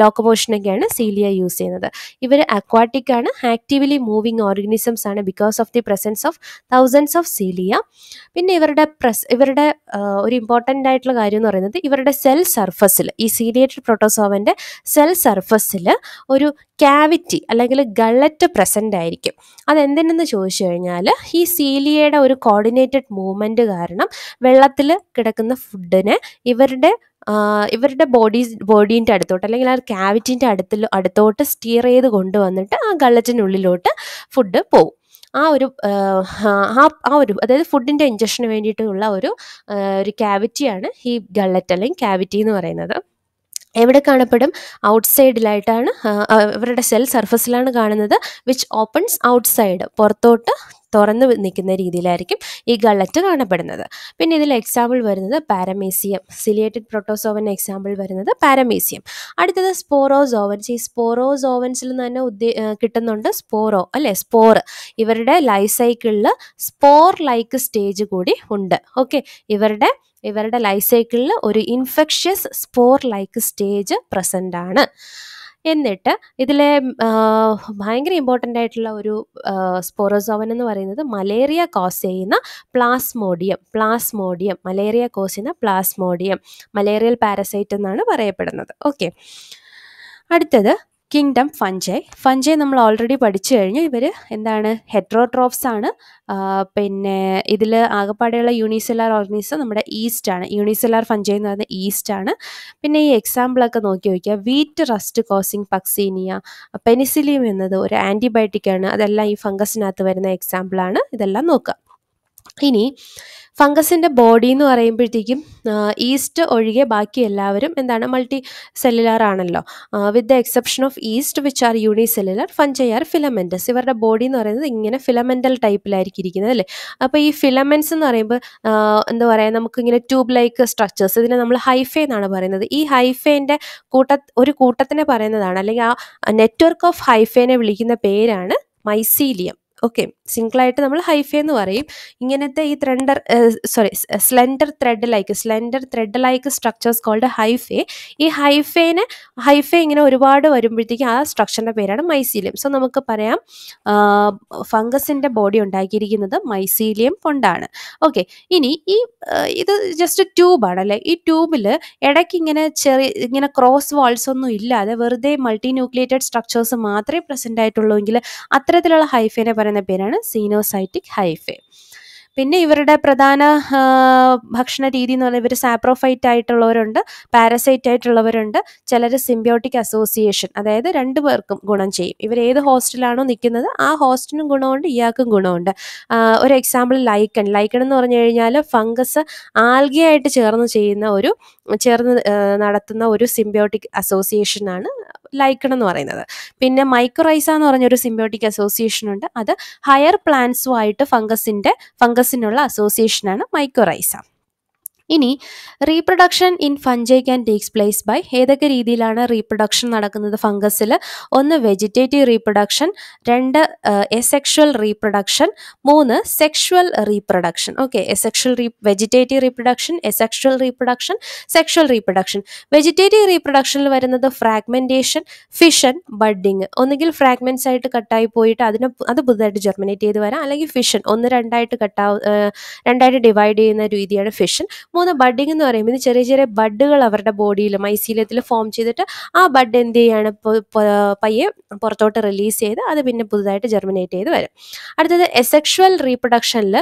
ലോക്കമോഷനൊക്കെയാണ് സീലിയ യൂസ് ചെയ്യുന്നത് ഇവർ അക്വാട്ടിക് ആണ് ആക്റ്റീവ്ലി മൂവിങ് ഓർഗനിസംസ് ആണ് because of the presence of thousands of cilia പിന്നെ ഇവരുടെ പ്രസ് ഇവരുടെ ഒരു ഇമ്പോർട്ടൻ്റ് ആയിട്ടുള്ള കാര്യം എന്ന് പറയുന്നത് ഇവരുടെ സെൽ സർഫസിൽ ഈ സീലിയേറ്റഡ് പ്രോട്ടോസോവൻ്റെ സെൽ സർഫസിൽ ഒരു ക്യാവിറ്റി അല്ലെങ്കിൽ ഗള്ളറ്റ് പ്രസൻ്റ് ആയിരിക്കും അതെന്തിനെന്ന് ചോദിച്ചു കഴിഞ്ഞാൽ ഈ സീലിയ ബാക്ടീരിയയുടെ ഒരു കോർഡിനേറ്റഡ് മൂവ്മെൻറ്റ് കാരണം വെള്ളത്തിൽ കിടക്കുന്ന ഫുഡിന് ഇവരുടെ ഇവരുടെ ബോഡീസ് ബോഡീൻ്റെ അടുത്തോട്ട് അല്ലെങ്കിൽ ആ ക്യാവിറ്റിൻ്റെ അടുത്ത് അടുത്തോട്ട് സ്റ്റിയർ ചെയ്ത് കൊണ്ടുവന്നിട്ട് ആ ഗള്ളറ്റിനുള്ളിലോട്ട് ഫുഡ് പോകും ആ ഒരു ആ ആ ഒരു അതായത് ഫുഡിൻ്റെ ഇഞ്ചക്ഷന് വേണ്ടിയിട്ടുള്ള ഒരു ഒരു ക്യാവിറ്റിയാണ് ഈ ഗള്ളറ്റ് അല്ലെങ്കിൽ ക്യാവിറ്റി എന്ന് പറയുന്നത് എവിടെ കാണപ്പെടും ഔട്ട്സൈഡിലായിട്ടാണ് അവരുടെ സെൽ സർഫസിലാണ് കാണുന്നത് വിച്ച് ഓപ്പൺസ് ഔട്ട്സൈഡ് പുറത്തോട്ട് തുറന്നു നിൽക്കുന്ന രീതിയിലായിരിക്കും ഈ ഗള്ളറ്റ് കാണപ്പെടുന്നത് പിന്നെ ഇതിൽ എക്സാമ്പിൾ വരുന്നത് പാരമേസിയം സിലിയേറ്റഡ് പ്രൊട്ടോസോവൻ്റെ എക്സാമ്പിൾ വരുന്നത് പാരമേസിയം അടുത്തത് സ്പോറോസോവൻസ് ഈ സ്പോറോസോവൻസിൽ നിന്ന് തന്നെ ഉദ്ദേ കിട്ടുന്നുണ്ട് സ്പോറോ അല്ലേ സ്പോർ ഇവരുടെ ലൈഫ് സൈക്കിളിൽ സ്പോർ ലൈക്ക് സ്റ്റേജ് കൂടി ഉണ്ട് ഓക്കെ ഇവരുടെ ഇവരുടെ ലൈഫ് സൈക്കിളിൽ ഒരു infectious spore like stage present ആണ് എന്നിട്ട് ഇതിലെ ഭയങ്കര ഇമ്പോർട്ടൻ്റ് ആയിട്ടുള്ള ഒരു സ്പോറോസോവൻ എന്ന് പറയുന്നത് മലേറിയ കോസ് ചെയ്യുന്ന പ്ലാസ്മോഡിയം പ്ലാസ്മോഡിയം മലേറിയ കോസ് ചെയ്യുന്ന പ്ലാസ്മോഡിയം മലേറിയൽ പാരസൈറ്റ് എന്നാണ് പറയപ്പെടുന്നത് ഓക്കെ അടുത്തത് കിങ്ഡം ഫഞ്ചൈ ഫഞ്ചൈ നമ്മൾ ഓൾറെഡി പഠിച്ചു കഴിഞ്ഞു ഇവർ എന്താണ് ഹെട്രോട്രോപ്സ് ആണ് പിന്നെ ഇതിൽ ആകപ്പാടെയുള്ള യൂണിസെല്ലാർ ഓർഗനിസം നമ്മുടെ ഈസ്റ്റ് ആണ് യൂണിസെല്ലാർ ഫഞ്ചൈ എന്ന് പറയുന്നത് ഈസ്റ്റ് ആണ് പിന്നെ ഈ എക്സാമ്പിളൊക്കെ നോക്കി നോക്കിയാൽ wheat rust causing Puccinia Penicillium എന്നത് ഒരു ആൻറ്റിബയോട്ടിക്കാണ് ആണ് അതെല്ലാം ഈ ഫംഗസിനകത്ത് വരുന്ന എക്സാമ്പിളാണ് ഇതെല്ലാം നോക്കുക ഇനി ഫംഗസിൻ്റെ ബോഡി എന്ന് പറയുമ്പോഴത്തേക്കും ഈസ്റ്റ് ഒഴികെ ബാക്കി എല്ലാവരും എന്താണ് മൾട്ടി സെല്ലുലാർ ആണല്ലോ with the exception of yeast which are unicellular fungi are filamentous ഇവരുടെ ബോഡി എന്ന് പറയുന്നത് ഇങ്ങനെ ഫിലമെൻ്റൽ ടൈപ്പിലായിരിക്കും ഇരിക്കുന്നത് അല്ലേ അപ്പോൾ ഈ ഫിലമെൻസ് എന്ന് പറയുമ്പോൾ എന്താ പറയുക നമുക്കിങ്ങനെ ട്യൂബ് ലൈക്ക് സ്ട്രക്ചേഴ്സ് ഇതിനെ നമ്മൾ ഹൈഫേ എന്നാണ് പറയുന്നത് ഈ ഹൈഫേൻ്റെ കൂട്ട ഒരു കൂട്ടത്തിനെ പറയുന്നതാണ് അല്ലെങ്കിൽ ആ നെറ്റ്വർക്ക് ഓഫ് ഹൈഫേനെ വിളിക്കുന്ന പേരാണ് മൈസീലിയം ഓക്കെ സിംഗിളായിട്ട് നമ്മൾ ഹൈഫേ എന്ന് പറയും ഇങ്ങനത്തെ ഈ ത്രെൻഡർ sorry slender thread like slender thread like structures called hyphae ഈ ഹൈഫേന് ഹൈഫേ ഇങ്ങനെ ഒരുപാട് വരുമ്പോഴത്തേക്കും ആ സ്ട്രക്ചറിൻ്റെ പേരാണ് മൈസീലിയം സോ നമുക്ക് പറയാം ഫംഗസിൻ്റെ ബോഡി ഉണ്ടാക്കിയിരിക്കുന്നത് മൈസീലിയം കൊണ്ടാണ് ഓക്കെ ഇനി ഈ ഇത് ജസ്റ്റ് ട്യൂബാണ് അല്ലേ ഈ ട്യൂബിൽ ഇടയ്ക്ക് ഇങ്ങനെ ചെറിയ ഇങ്ങനെ ക്രോസ് വാൾസ് ഒന്നും ഇല്ലാതെ വെറുതെ മൾട്ടി ന്യൂക്ലിയേറ്റഡ് സ്ട്രക്ചേഴ്സ് മാത്രമേ പ്രസൻ്റ് ആയിട്ടുള്ളൂ എങ്കിൽ അത്തരത്തിലുള്ള ഹൈഫേനെ പറയുന്നത് എന്ന പേരാണ് സീനോസൈറ്റിക് ഹൈഫേ പിന്നെ ഇവരുടെ പ്രധാന ഭക്ഷണ രീതി എന്ന് പറഞ്ഞാൽ ഇവർ സാപ്രോഫൈറ്റ് ആയിട്ടുള്ളവരുണ്ട് പാരസൈറ്റ് ആയിട്ടുള്ളവരുണ്ട് ചിലർ സിംബയോട്ടിക് അസോസിയേഷൻ അതായത് രണ്ട് പേർക്കും ഗുണം ചെയ്യും ഇവർ ഏത് ഹോസ്റ്റലാണോ നിൽക്കുന്നത് ആ ഹോസ്റ്റലിനും ഗുണമുണ്ട് ഇയാൾക്കും ഗുണമുണ്ട് ഒരു എക്സാമ്പിൾ ലൈക്കൺ ലൈക്കൺ എന്ന് പറഞ്ഞു കഴിഞ്ഞാൽ ഫംഗസ് ആൽഗയായിട്ട് ചേർന്ന് ചെയ്യുന്ന ഒരു ചേർന്ന് നടത്തുന്ന ഒരു സിംബയോട്ടിക് അസോസിയേഷനാണ് ലൈക്കൺ എന്ന് പറയുന്നത് പിന്നെ മൈക്രോറൈസ എന്ന് പറഞ്ഞൊരു സിംബയോട്ടിക് അസോസിയേഷൻ ഉണ്ട് അത് ഹയർ പ്ലാന്റ്സുമായിട്ട് ഫംഗസിൻ്റെ ഫംഗസിനുള്ള അസോസിയേഷനാണ് മൈക്രോറൈസ ഇനി reproduction in fungi can takes place by ഏതൊക്കെ രീതിയിലാണ് റീപ്രൊഡക്ഷൻ നടക്കുന്നത് ഫംഗസിൽ ഒന്ന് വെജിറ്റേറ്റീവ് റീപ്രൊഡക്ഷൻ രണ്ട് എസെക്ഷൽ റീപ്രൊഡക്ഷൻ മൂന്ന് sexual reproduction okay asexual re vegetative reproduction asexual reproduction sexual reproduction vegetative റീപ്രൊഡക്ഷനിൽ വരുന്നത് ഫ്രാഗ്മെന്റേഷൻ ഫിഷൻ ബഡ്ഡിങ് ഒന്നുകിൽ ഫ്രാഗ്മെന്റ്സ് ആയിട്ട് കട്ടായി പോയിട്ട് അതിനെ അത് പുതുതായിട്ട് ജെർമിനേറ്റ് ചെയ്ത് വരാം അല്ലെങ്കിൽ ഫിഷൻ ഒന്ന് രണ്ടായിട്ട് കട്ടാ രണ്ടായിട്ട് ഡിവൈഡ് ചെയ്യുന്ന രീതിയാണ് ഫിഷൻ പോകുന്ന ബഡിങ് എന്ന് പറയുമ്പോൾ ഇത് ചെറിയ ചെറിയ ബഡുകൾ അവരുടെ ബോഡിയിൽ മൈസീലത്തിൽ ഫോം ചെയ്തിട്ട് ആ ബഡ് എന്ത് ചെയ്യാണ് പയ്യെ പുറത്തോട്ട് റിലീസ് ചെയ്ത് അത് പിന്നെ പുതുതായിട്ട് ജെർമിനേറ്റ് ചെയ്ത് വരും അടുത്തത് എസെക്ഷൽ റീപ്രൊഡക്ഷനിൽ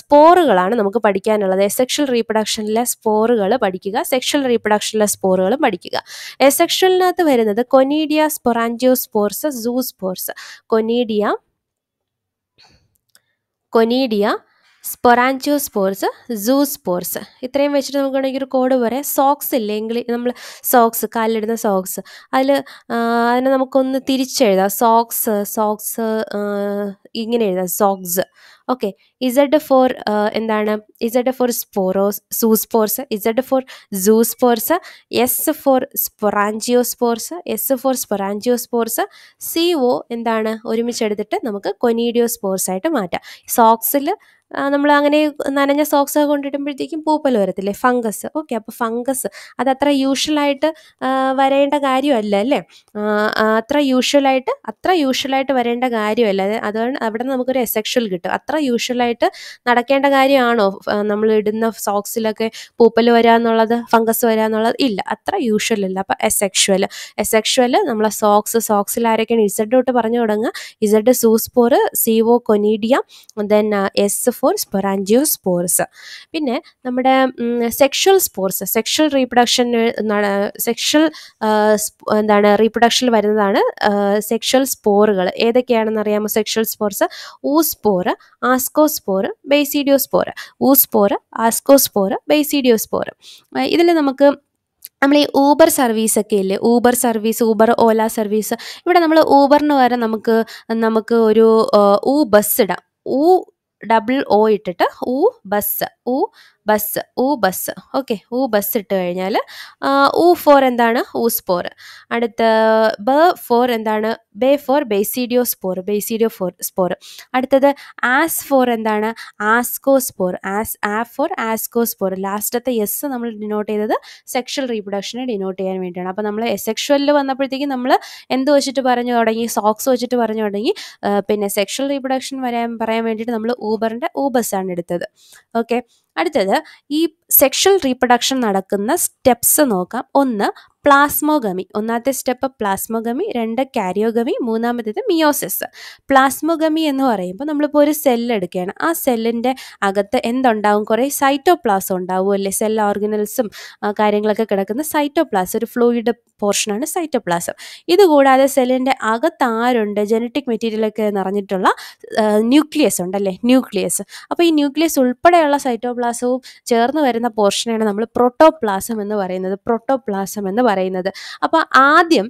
സ്പോറുകളാണ് നമുക്ക് പഠിക്കാനുള്ളത് എസെക്ഷൽ റീപ്രൊഡക്ഷനിലെ സ്പോറുകൾ പഠിക്കുക സെക്ഷൽ റീപ്രൊഡക്ഷനിലെ സ്പോറുകളും പഠിക്കുക എസെക്ഷലിനകത്ത് വരുന്നത് conidia sporangiospores zoospores conidia conidia sporangiospores spores ഇത്രയും വെച്ചിട്ട് നമുക്കാണെങ്കിൽ ഒരു കോഡ് പറയാം സോക്സ് ഇല്ലെങ്കിൽ നമ്മൾ സോക്സ് കാലിലിടുന്ന സോക്സ് അതിൽ അതിനെ നമുക്കൊന്ന് തിരിച്ചെഴുതാം സോക്സ് സോക്സ് ഇങ്ങനെ എഴുതാം സോക്സ് ഓക്കെ ഇസഡ് ഫോർ എന്താണ് Z for spores spores Z for spores S for spores S for spores C O എന്താണ് ഒരുമിച്ചെടുത്തിട്ട് നമുക്ക് സ്പോർസ് ആയിട്ട് മാറ്റാം സോക്സിൽ നമ്മൾ അങ്ങനെ നനഞ്ഞ ഒക്കെ കൊണ്ടിടുമ്പോഴത്തേക്കും പൂപ്പൽ വരത്തില്ലേ ഫംഗസ് ഓക്കെ അപ്പോൾ ഫംഗസ് അത്ര യൂഷ്വലായിട്ട് വരേണ്ട കാര്യമല്ല അല്ലേ അത്ര യൂഷ്വലായിട്ട് അത്ര യൂഷ്വലായിട്ട് വരേണ്ട കാര്യമല്ല അതുകൊണ്ട് അവിടെ നിന്ന് നമുക്കൊരു എസെക്ഷൽ കിട്ടും അത്ര യൂഷ്വലായിട്ട് നടക്കേണ്ട കാര്യമാണോ നമ്മൾ ഇടുന്ന സോക്സിലൊക്കെ പൂപ്പൽ വരാമെന്നുള്ളത് ഫംഗസ് വരാമെന്നുള്ളത് ഇല്ല അത്ര യൂഷ്വൽ അല്ല അപ്പോൾ എസെക്ഷൽ എസെക്ഷൽ നമ്മളെ സോക്സ് സോക്സിൽ ആരൊക്കെയാണ് ഇസഡ് തൊട്ട് പറഞ്ഞു തുടങ്ങുക Z zoospore C O conidia then S for spores പിന്നെ നമ്മുടെ സെക്ഷൽ സ്പോർസ് സെക്ഷൽ റീപ്രൊഡക്ഷന് സെക്ഷൽ എന്താണ് റീപ്രൊഡക്ഷനിൽ വരുന്നതാണ് സെക്ഷൽ സ്പോറുകൾ ഏതൊക്കെയാണെന്ന് അറിയാമോ sexual spores oospore spore basidiospore oospore basidiospore ഇതിൽ നമുക്ക് നമ്മൾ ഈ ഊബർ സർവീസ് ഒക്കെ ഇല്ലേ Uber service Uber Ola service ഇവിടെ നമ്മൾ ഊബറിന് വരെ നമുക്ക് നമുക്ക് ഒരു ഊ ബസ് ഇടാം ഊ ഡബിൾ ഒ ഇട്ടിട്ട് ഉ ബസ് ഉ ബസ് ഊ ബസ് ഓക്കെ ഊ ബസ് ഇട്ട് കഴിഞ്ഞാൽ ഊ ഫോർ എന്താണ് ഊസ്പോർ അടുത്ത ബ ഫോർ എന്താണ് ബേ for basidiospore basidio for spore അടുത്തത് ആസ് ഫോർ എന്താണ് ആസ്കോ സ്പോർ ആസ് ആ ഫോർ ആസ്കോ സ്പോർ ലാസ്റ്റത്തെ എസ് നമ്മൾ ഡിനോട്ട് ചെയ്തത് സെക്ഷൽ റീപ്രൊഡക്ഷനെ ഡിനോട്ട് ചെയ്യാൻ വേണ്ടിയാണ് അപ്പോൾ നമ്മൾ സെക്ഷലിൽ വന്നപ്പോഴത്തേക്കും നമ്മൾ എന്ത് വെച്ചിട്ട് പറഞ്ഞു തുടങ്ങി സോക്സ് വെച്ചിട്ട് പറഞ്ഞു തുടങ്ങി പിന്നെ സെക്ഷൽ റീപ്രൊഡക്ഷൻ വരാൻ പറയാൻ വേണ്ടിയിട്ട് നമ്മൾ ഊബറിൻ്റെ ഊബസ് ആണ് എടുത്തത് ഓക്കെ அடுத்தது இ സെക്ഷൽ റീപ്രൊഡക്ഷൻ നടക്കുന്ന സ്റ്റെപ്സ് നോക്കാം ഒന്ന് പ്ലാസ്മോഗമി ഒന്നാമത്തെ സ്റ്റെപ്പ് പ്ലാസ്മോഗമി രണ്ട് കാരിയോഗമി മൂന്നാമത്തേത് മിയോസിസ് പ്ലാസ്മോഗമി എന്ന് പറയുമ്പോൾ നമ്മളിപ്പോൾ ഒരു സെല്ലെടുക്കുകയാണ് എടുക്കുകയാണ് ആ സെല്ലിൻ്റെ അകത്ത് എന്തുണ്ടാവും കുറേ സൈറ്റോപ്ലാസം ഉണ്ടാവും അല്ലേ സെൽ ഓർഗനൽസും കാര്യങ്ങളൊക്കെ കിടക്കുന്ന സൈറ്റോപ്ലാസ് ഒരു ഫ്ലൂയിഡ് പോർഷനാണ് സൈറ്റോപ്ലാസം ഇതുകൂടാതെ സെല്ലിൻ്റെ അകത്ത് ആരുണ്ട് ജനറ്റിക് മെറ്റീരിയലൊക്കെ നിറഞ്ഞിട്ടുള്ള ന്യൂക്ലിയസ് ഉണ്ടല്ലേ ന്യൂക്ലിയസ് അപ്പോൾ ഈ ന്യൂക്ലിയസ് ഉൾപ്പെടെയുള്ള സൈറ്റോപ്ലാസവും ചേർന്ന് വരുന്ന കാണുന്ന പോർഷനെയാണ് നമ്മൾ പ്രോട്ടോപ്ലാസം എന്ന് പറയുന്നത് പ്രോട്ടോപ്ലാസം എന്ന് പറയുന്നത് അപ്പോൾ ആദ്യം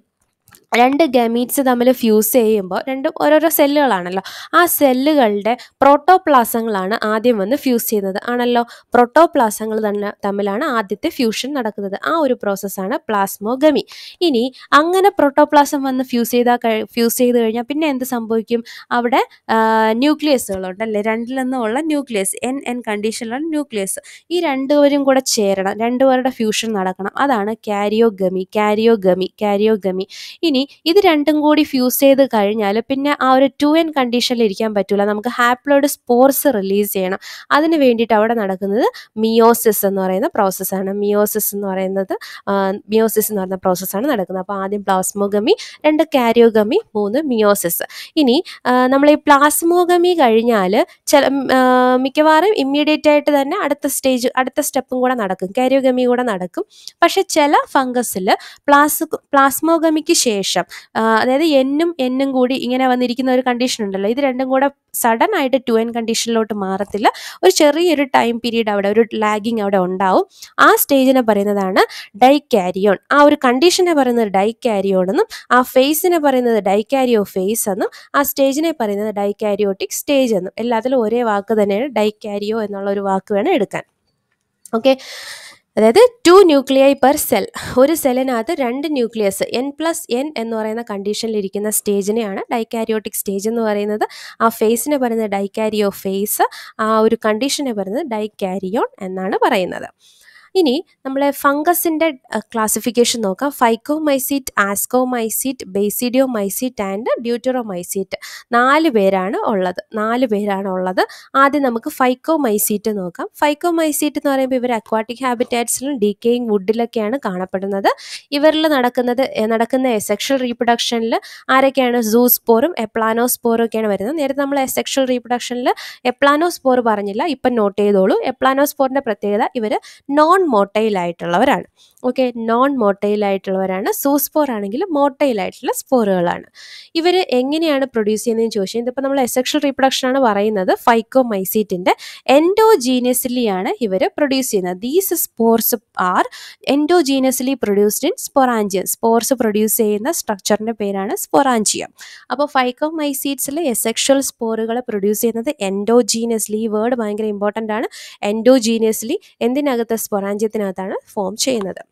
രണ്ട് ഗമീറ്റ്സ് തമ്മിൽ ഫ്യൂസ് ചെയ്യുമ്പോൾ രണ്ടും ഓരോരോ സെല്ലുകളാണല്ലോ ആ സെല്ലുകളുടെ പ്രോട്ടോപ്ലാസങ്ങളാണ് ആദ്യം വന്ന് ഫ്യൂസ് ചെയ്യുന്നത് ആണല്ലോ പ്രോട്ടോപ്ലാസങ്ങൾ തന്നെ തമ്മിലാണ് ആദ്യത്തെ ഫ്യൂഷൻ നടക്കുന്നത് ആ ഒരു പ്രോസസ്സാണ് പ്ലാസ്മോഗമി ഇനി അങ്ങനെ പ്രോട്ടോപ്ലാസം വന്ന് ഫ്യൂസ് ചെയ്താൽ ഫ്യൂസ് ചെയ്ത് കഴിഞ്ഞാൽ പിന്നെ എന്ത് സംഭവിക്കും അവിടെ ന്യൂക്ലിയസുകളുണ്ടല്ലേ രണ്ടിൽ നിന്നുള്ള ന്യൂക്ലിയസ് എൻ എൻ കണ്ടീഷനിലുള്ള ന്യൂക്ലിയസ് ഈ രണ്ടുപേരും കൂടെ ചേരണം രണ്ടുപേരുടെ ഫ്യൂഷൻ നടക്കണം അതാണ് കാരിയോഗമി കാരിയോഗമി കാരിയോഗമി ഇനി ഇനി ഇത് രണ്ടും കൂടി ഫ്യൂസ് ചെയ്ത് കഴിഞ്ഞാൽ പിന്നെ ആ ഒരു ടു എൻ കണ്ടീഷനിൽ ഇരിക്കാൻ പറ്റില്ല നമുക്ക് ഹാപ്ലോയിഡ് സ്പോർസ് റിലീസ് ചെയ്യണം അതിന് വേണ്ടിയിട്ട് അവിടെ നടക്കുന്നത് മിയോസിസ് എന്ന് പറയുന്ന പ്രോസസ്സാണ് മിയോസിസ് എന്ന് പറയുന്നത് മിയോസിസ് എന്ന് പറയുന്ന പ്രോസസ്സാണ് നടക്കുന്നത് അപ്പോൾ ആദ്യം പ്ലാസ്മോഗമി രണ്ട് കാരിയോഗമി മൂന്ന് മിയോസിസ് ഇനി നമ്മൾ ഈ പ്ലാസ്മോഗമി കഴിഞ്ഞാൽ ചില മിക്കവാറും ഇമ്മീഡിയറ്റ് ആയിട്ട് തന്നെ അടുത്ത സ്റ്റേജ് അടുത്ത സ്റ്റെപ്പും കൂടെ നടക്കും കാരിയോഗമി കൂടെ നടക്കും പക്ഷെ ചില ഫംഗസിൽ പ്ലാസ് പ്ലാസ്മോഗമിക്ക് ശേഷം ശേഷം അതായത് എന്നും എന്നും കൂടി ഇങ്ങനെ വന്നിരിക്കുന്ന ഒരു കണ്ടീഷൻ ഉണ്ടല്ലോ ഇത് രണ്ടും കൂടെ സഡൻ ആയിട്ട് ടു എൻ കണ്ടീഷനിലോട്ട് മാറത്തില്ല ഒരു ചെറിയൊരു ടൈം പീരീഡ് അവിടെ ഒരു ലാഗിങ് അവിടെ ഉണ്ടാവും ആ സ്റ്റേജിനെ പറയുന്നതാണ് ഡൈ ആ ഒരു കണ്ടീഷനെ പറയുന്നത് ഡൈ എന്നും ആ ഫേസിനെ പറയുന്നത് ഡൈ ഫേസ് എന്നും ആ സ്റ്റേജിനെ പറയുന്നത് ഡൈ സ്റ്റേജ് എന്നും എല്ലാത്തിലും ഒരേ വാക്ക് തന്നെയാണ് ഡൈ എന്നുള്ള ഒരു വാക്ക് വേണം എടുക്കാൻ ഓക്കെ അതായത് ടു ന്യൂക്ലിയൈ പെർ സെൽ ഒരു സെല്ലിനകത്ത് രണ്ട് ന്യൂക്ലിയസ് എൻ പ്ലസ് എൻ എന്ന് പറയുന്ന കണ്ടീഷനിലിരിക്കുന്ന സ്റ്റേജിനെയാണ് ഡൈക്കാരിയോട്ടിക് സ്റ്റേജ് എന്ന് പറയുന്നത് ആ ഫേസിനെ പറയുന്നത് ഡൈക്കാരിയോ ഫേസ് ആ ഒരു കണ്ടീഷനെ പറയുന്നത് ഡൈക്കാരിയോൺ എന്നാണ് പറയുന്നത് ഇനി നമ്മളെ ഫംഗസിൻ്റെ ക്ലാസിഫിക്കേഷൻ നോക്കാം ഫൈക്കോമൈസീറ്റ് ആസ്കോമൈസീറ്റ് ബേസിഡിയോമൈസീറ്റ് ആൻഡ് ഡ്യൂറ്ററോമൈസീറ്റ് നാല് പേരാണ് ഉള്ളത് നാല് പേരാണ് ഉള്ളത് ആദ്യം നമുക്ക് ഫൈക്കോമൈസീറ്റ് നോക്കാം ഫൈക്കോമൈസീറ്റ് എന്ന് പറയുമ്പോൾ ഇവർ അക്വാട്ടിക് ഹാബിറ്റാറ്റ്സിലും ഡീക്കേയിങ് വുഡിലൊക്കെയാണ് കാണപ്പെടുന്നത് ഇവരിൽ നടക്കുന്നത് നടക്കുന്ന എസെക്ഷൽ റീപ്രൊഡക്ഷനിൽ ആരൊക്കെയാണ് സൂസ്പോറും എപ്ലാനോസ്പോറും ഒക്കെയാണ് വരുന്നത് നേരത്തെ നമ്മൾ എസെക്ഷൽ റീപ്രൊഡക്ഷനിൽ എപ്ലാനോസ്പോർ പറഞ്ഞില്ല ഇപ്പം നോട്ട് ചെയ്തോളൂ എപ്ലാനോസ്പോറിൻ്റെ പ്രത്യേകത ഇവർ നോൺ മോട്ടൈലായിട്ടുള്ളവരാണ് ഓക്കെ നോൺ ആയിട്ടുള്ളവരാണ് സൂസ്പോർ ആണെങ്കിൽ ആയിട്ടുള്ള സ്പോറുകളാണ് ഇവർ എങ്ങനെയാണ് പ്രൊഡ്യൂസ് ചെയ്യുന്നതെന്ന് ചോദിച്ചാൽ ഇതിപ്പോൾ നമ്മൾ എസെക്ഷൽ റീപ്രൊഡക്ഷൻ ആണ് പറയുന്നത് ഫൈക്കോമൈസീറ്റിൻ്റെ ആണ് ഇവർ പ്രൊഡ്യൂസ് ചെയ്യുന്നത് these spores are endogenously produced in sporangium spores produce ചെയ്യുന്ന സ്ട്രക്ചറിൻ്റെ പേരാണ് സ്പൊറാഞ്ചിയം അപ്പോൾ ഫൈക്കോമൈസീറ്റ്സിലെ എസെക്ഷൽ സ്പോറുകളെ പ്രൊഡ്യൂസ് ചെയ്യുന്നത് എൻഡോജീനിയസ്ലി ഈ വേർഡ് ഭയങ്കര ഇമ്പോർട്ടൻ്റ് ആണ് എൻഡോജീനിയസ്ലി എന്തിനകത്ത് സ്പൊറാഞ്ചിയത്തിനകത്താണ് ഫോം ചെയ്യുന്നത്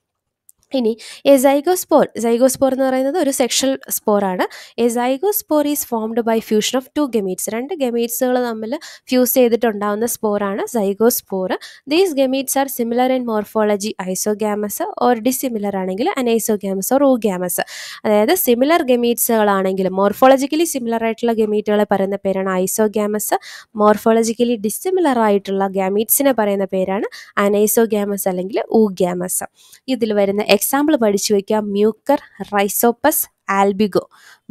ഇനി എസൈഗോസ്പോർ സൈഗോസ്പോർ എന്ന് പറയുന്നത് ഒരു സെക്ഷൽ സ്പോറാണ് spore is formed by fusion of two gametes രണ്ട് ഗെമീറ്റ്സുകൾ തമ്മിൽ ഫ്യൂസ് ചെയ്തിട്ടുണ്ടാവുന്ന സ്പോറാണ് zygospore these gametes are similar in morphology isogamous or dissimilar ആണെങ്കിൽ അനൈസോഗാമസ് ഓർ ഓഗാമസ് അതായത് സിമിലർ ഗെമീറ്റ്സുകളാണെങ്കിൽ മോർഫോളജിക്കലി സിമിലർ ആയിട്ടുള്ള ഗെമീറ്റുകളെ പറയുന്ന പേരാണ് ഐസോഗാമസ് മോർഫോളജിക്കലി ഡിസിമിലർ ആയിട്ടുള്ള ഗാമീറ്റ്സിനെ പറയുന്ന പേരാണ് അനൈസോഗാമസ് അല്ലെങ്കിൽ ഊഗ്യാമസ് ഇതിൽ വരുന്ന എക്സ് എക്സാമ്പിൾ പഠിച്ചു വയ്ക്കാം Mucor Rhizopus Albugo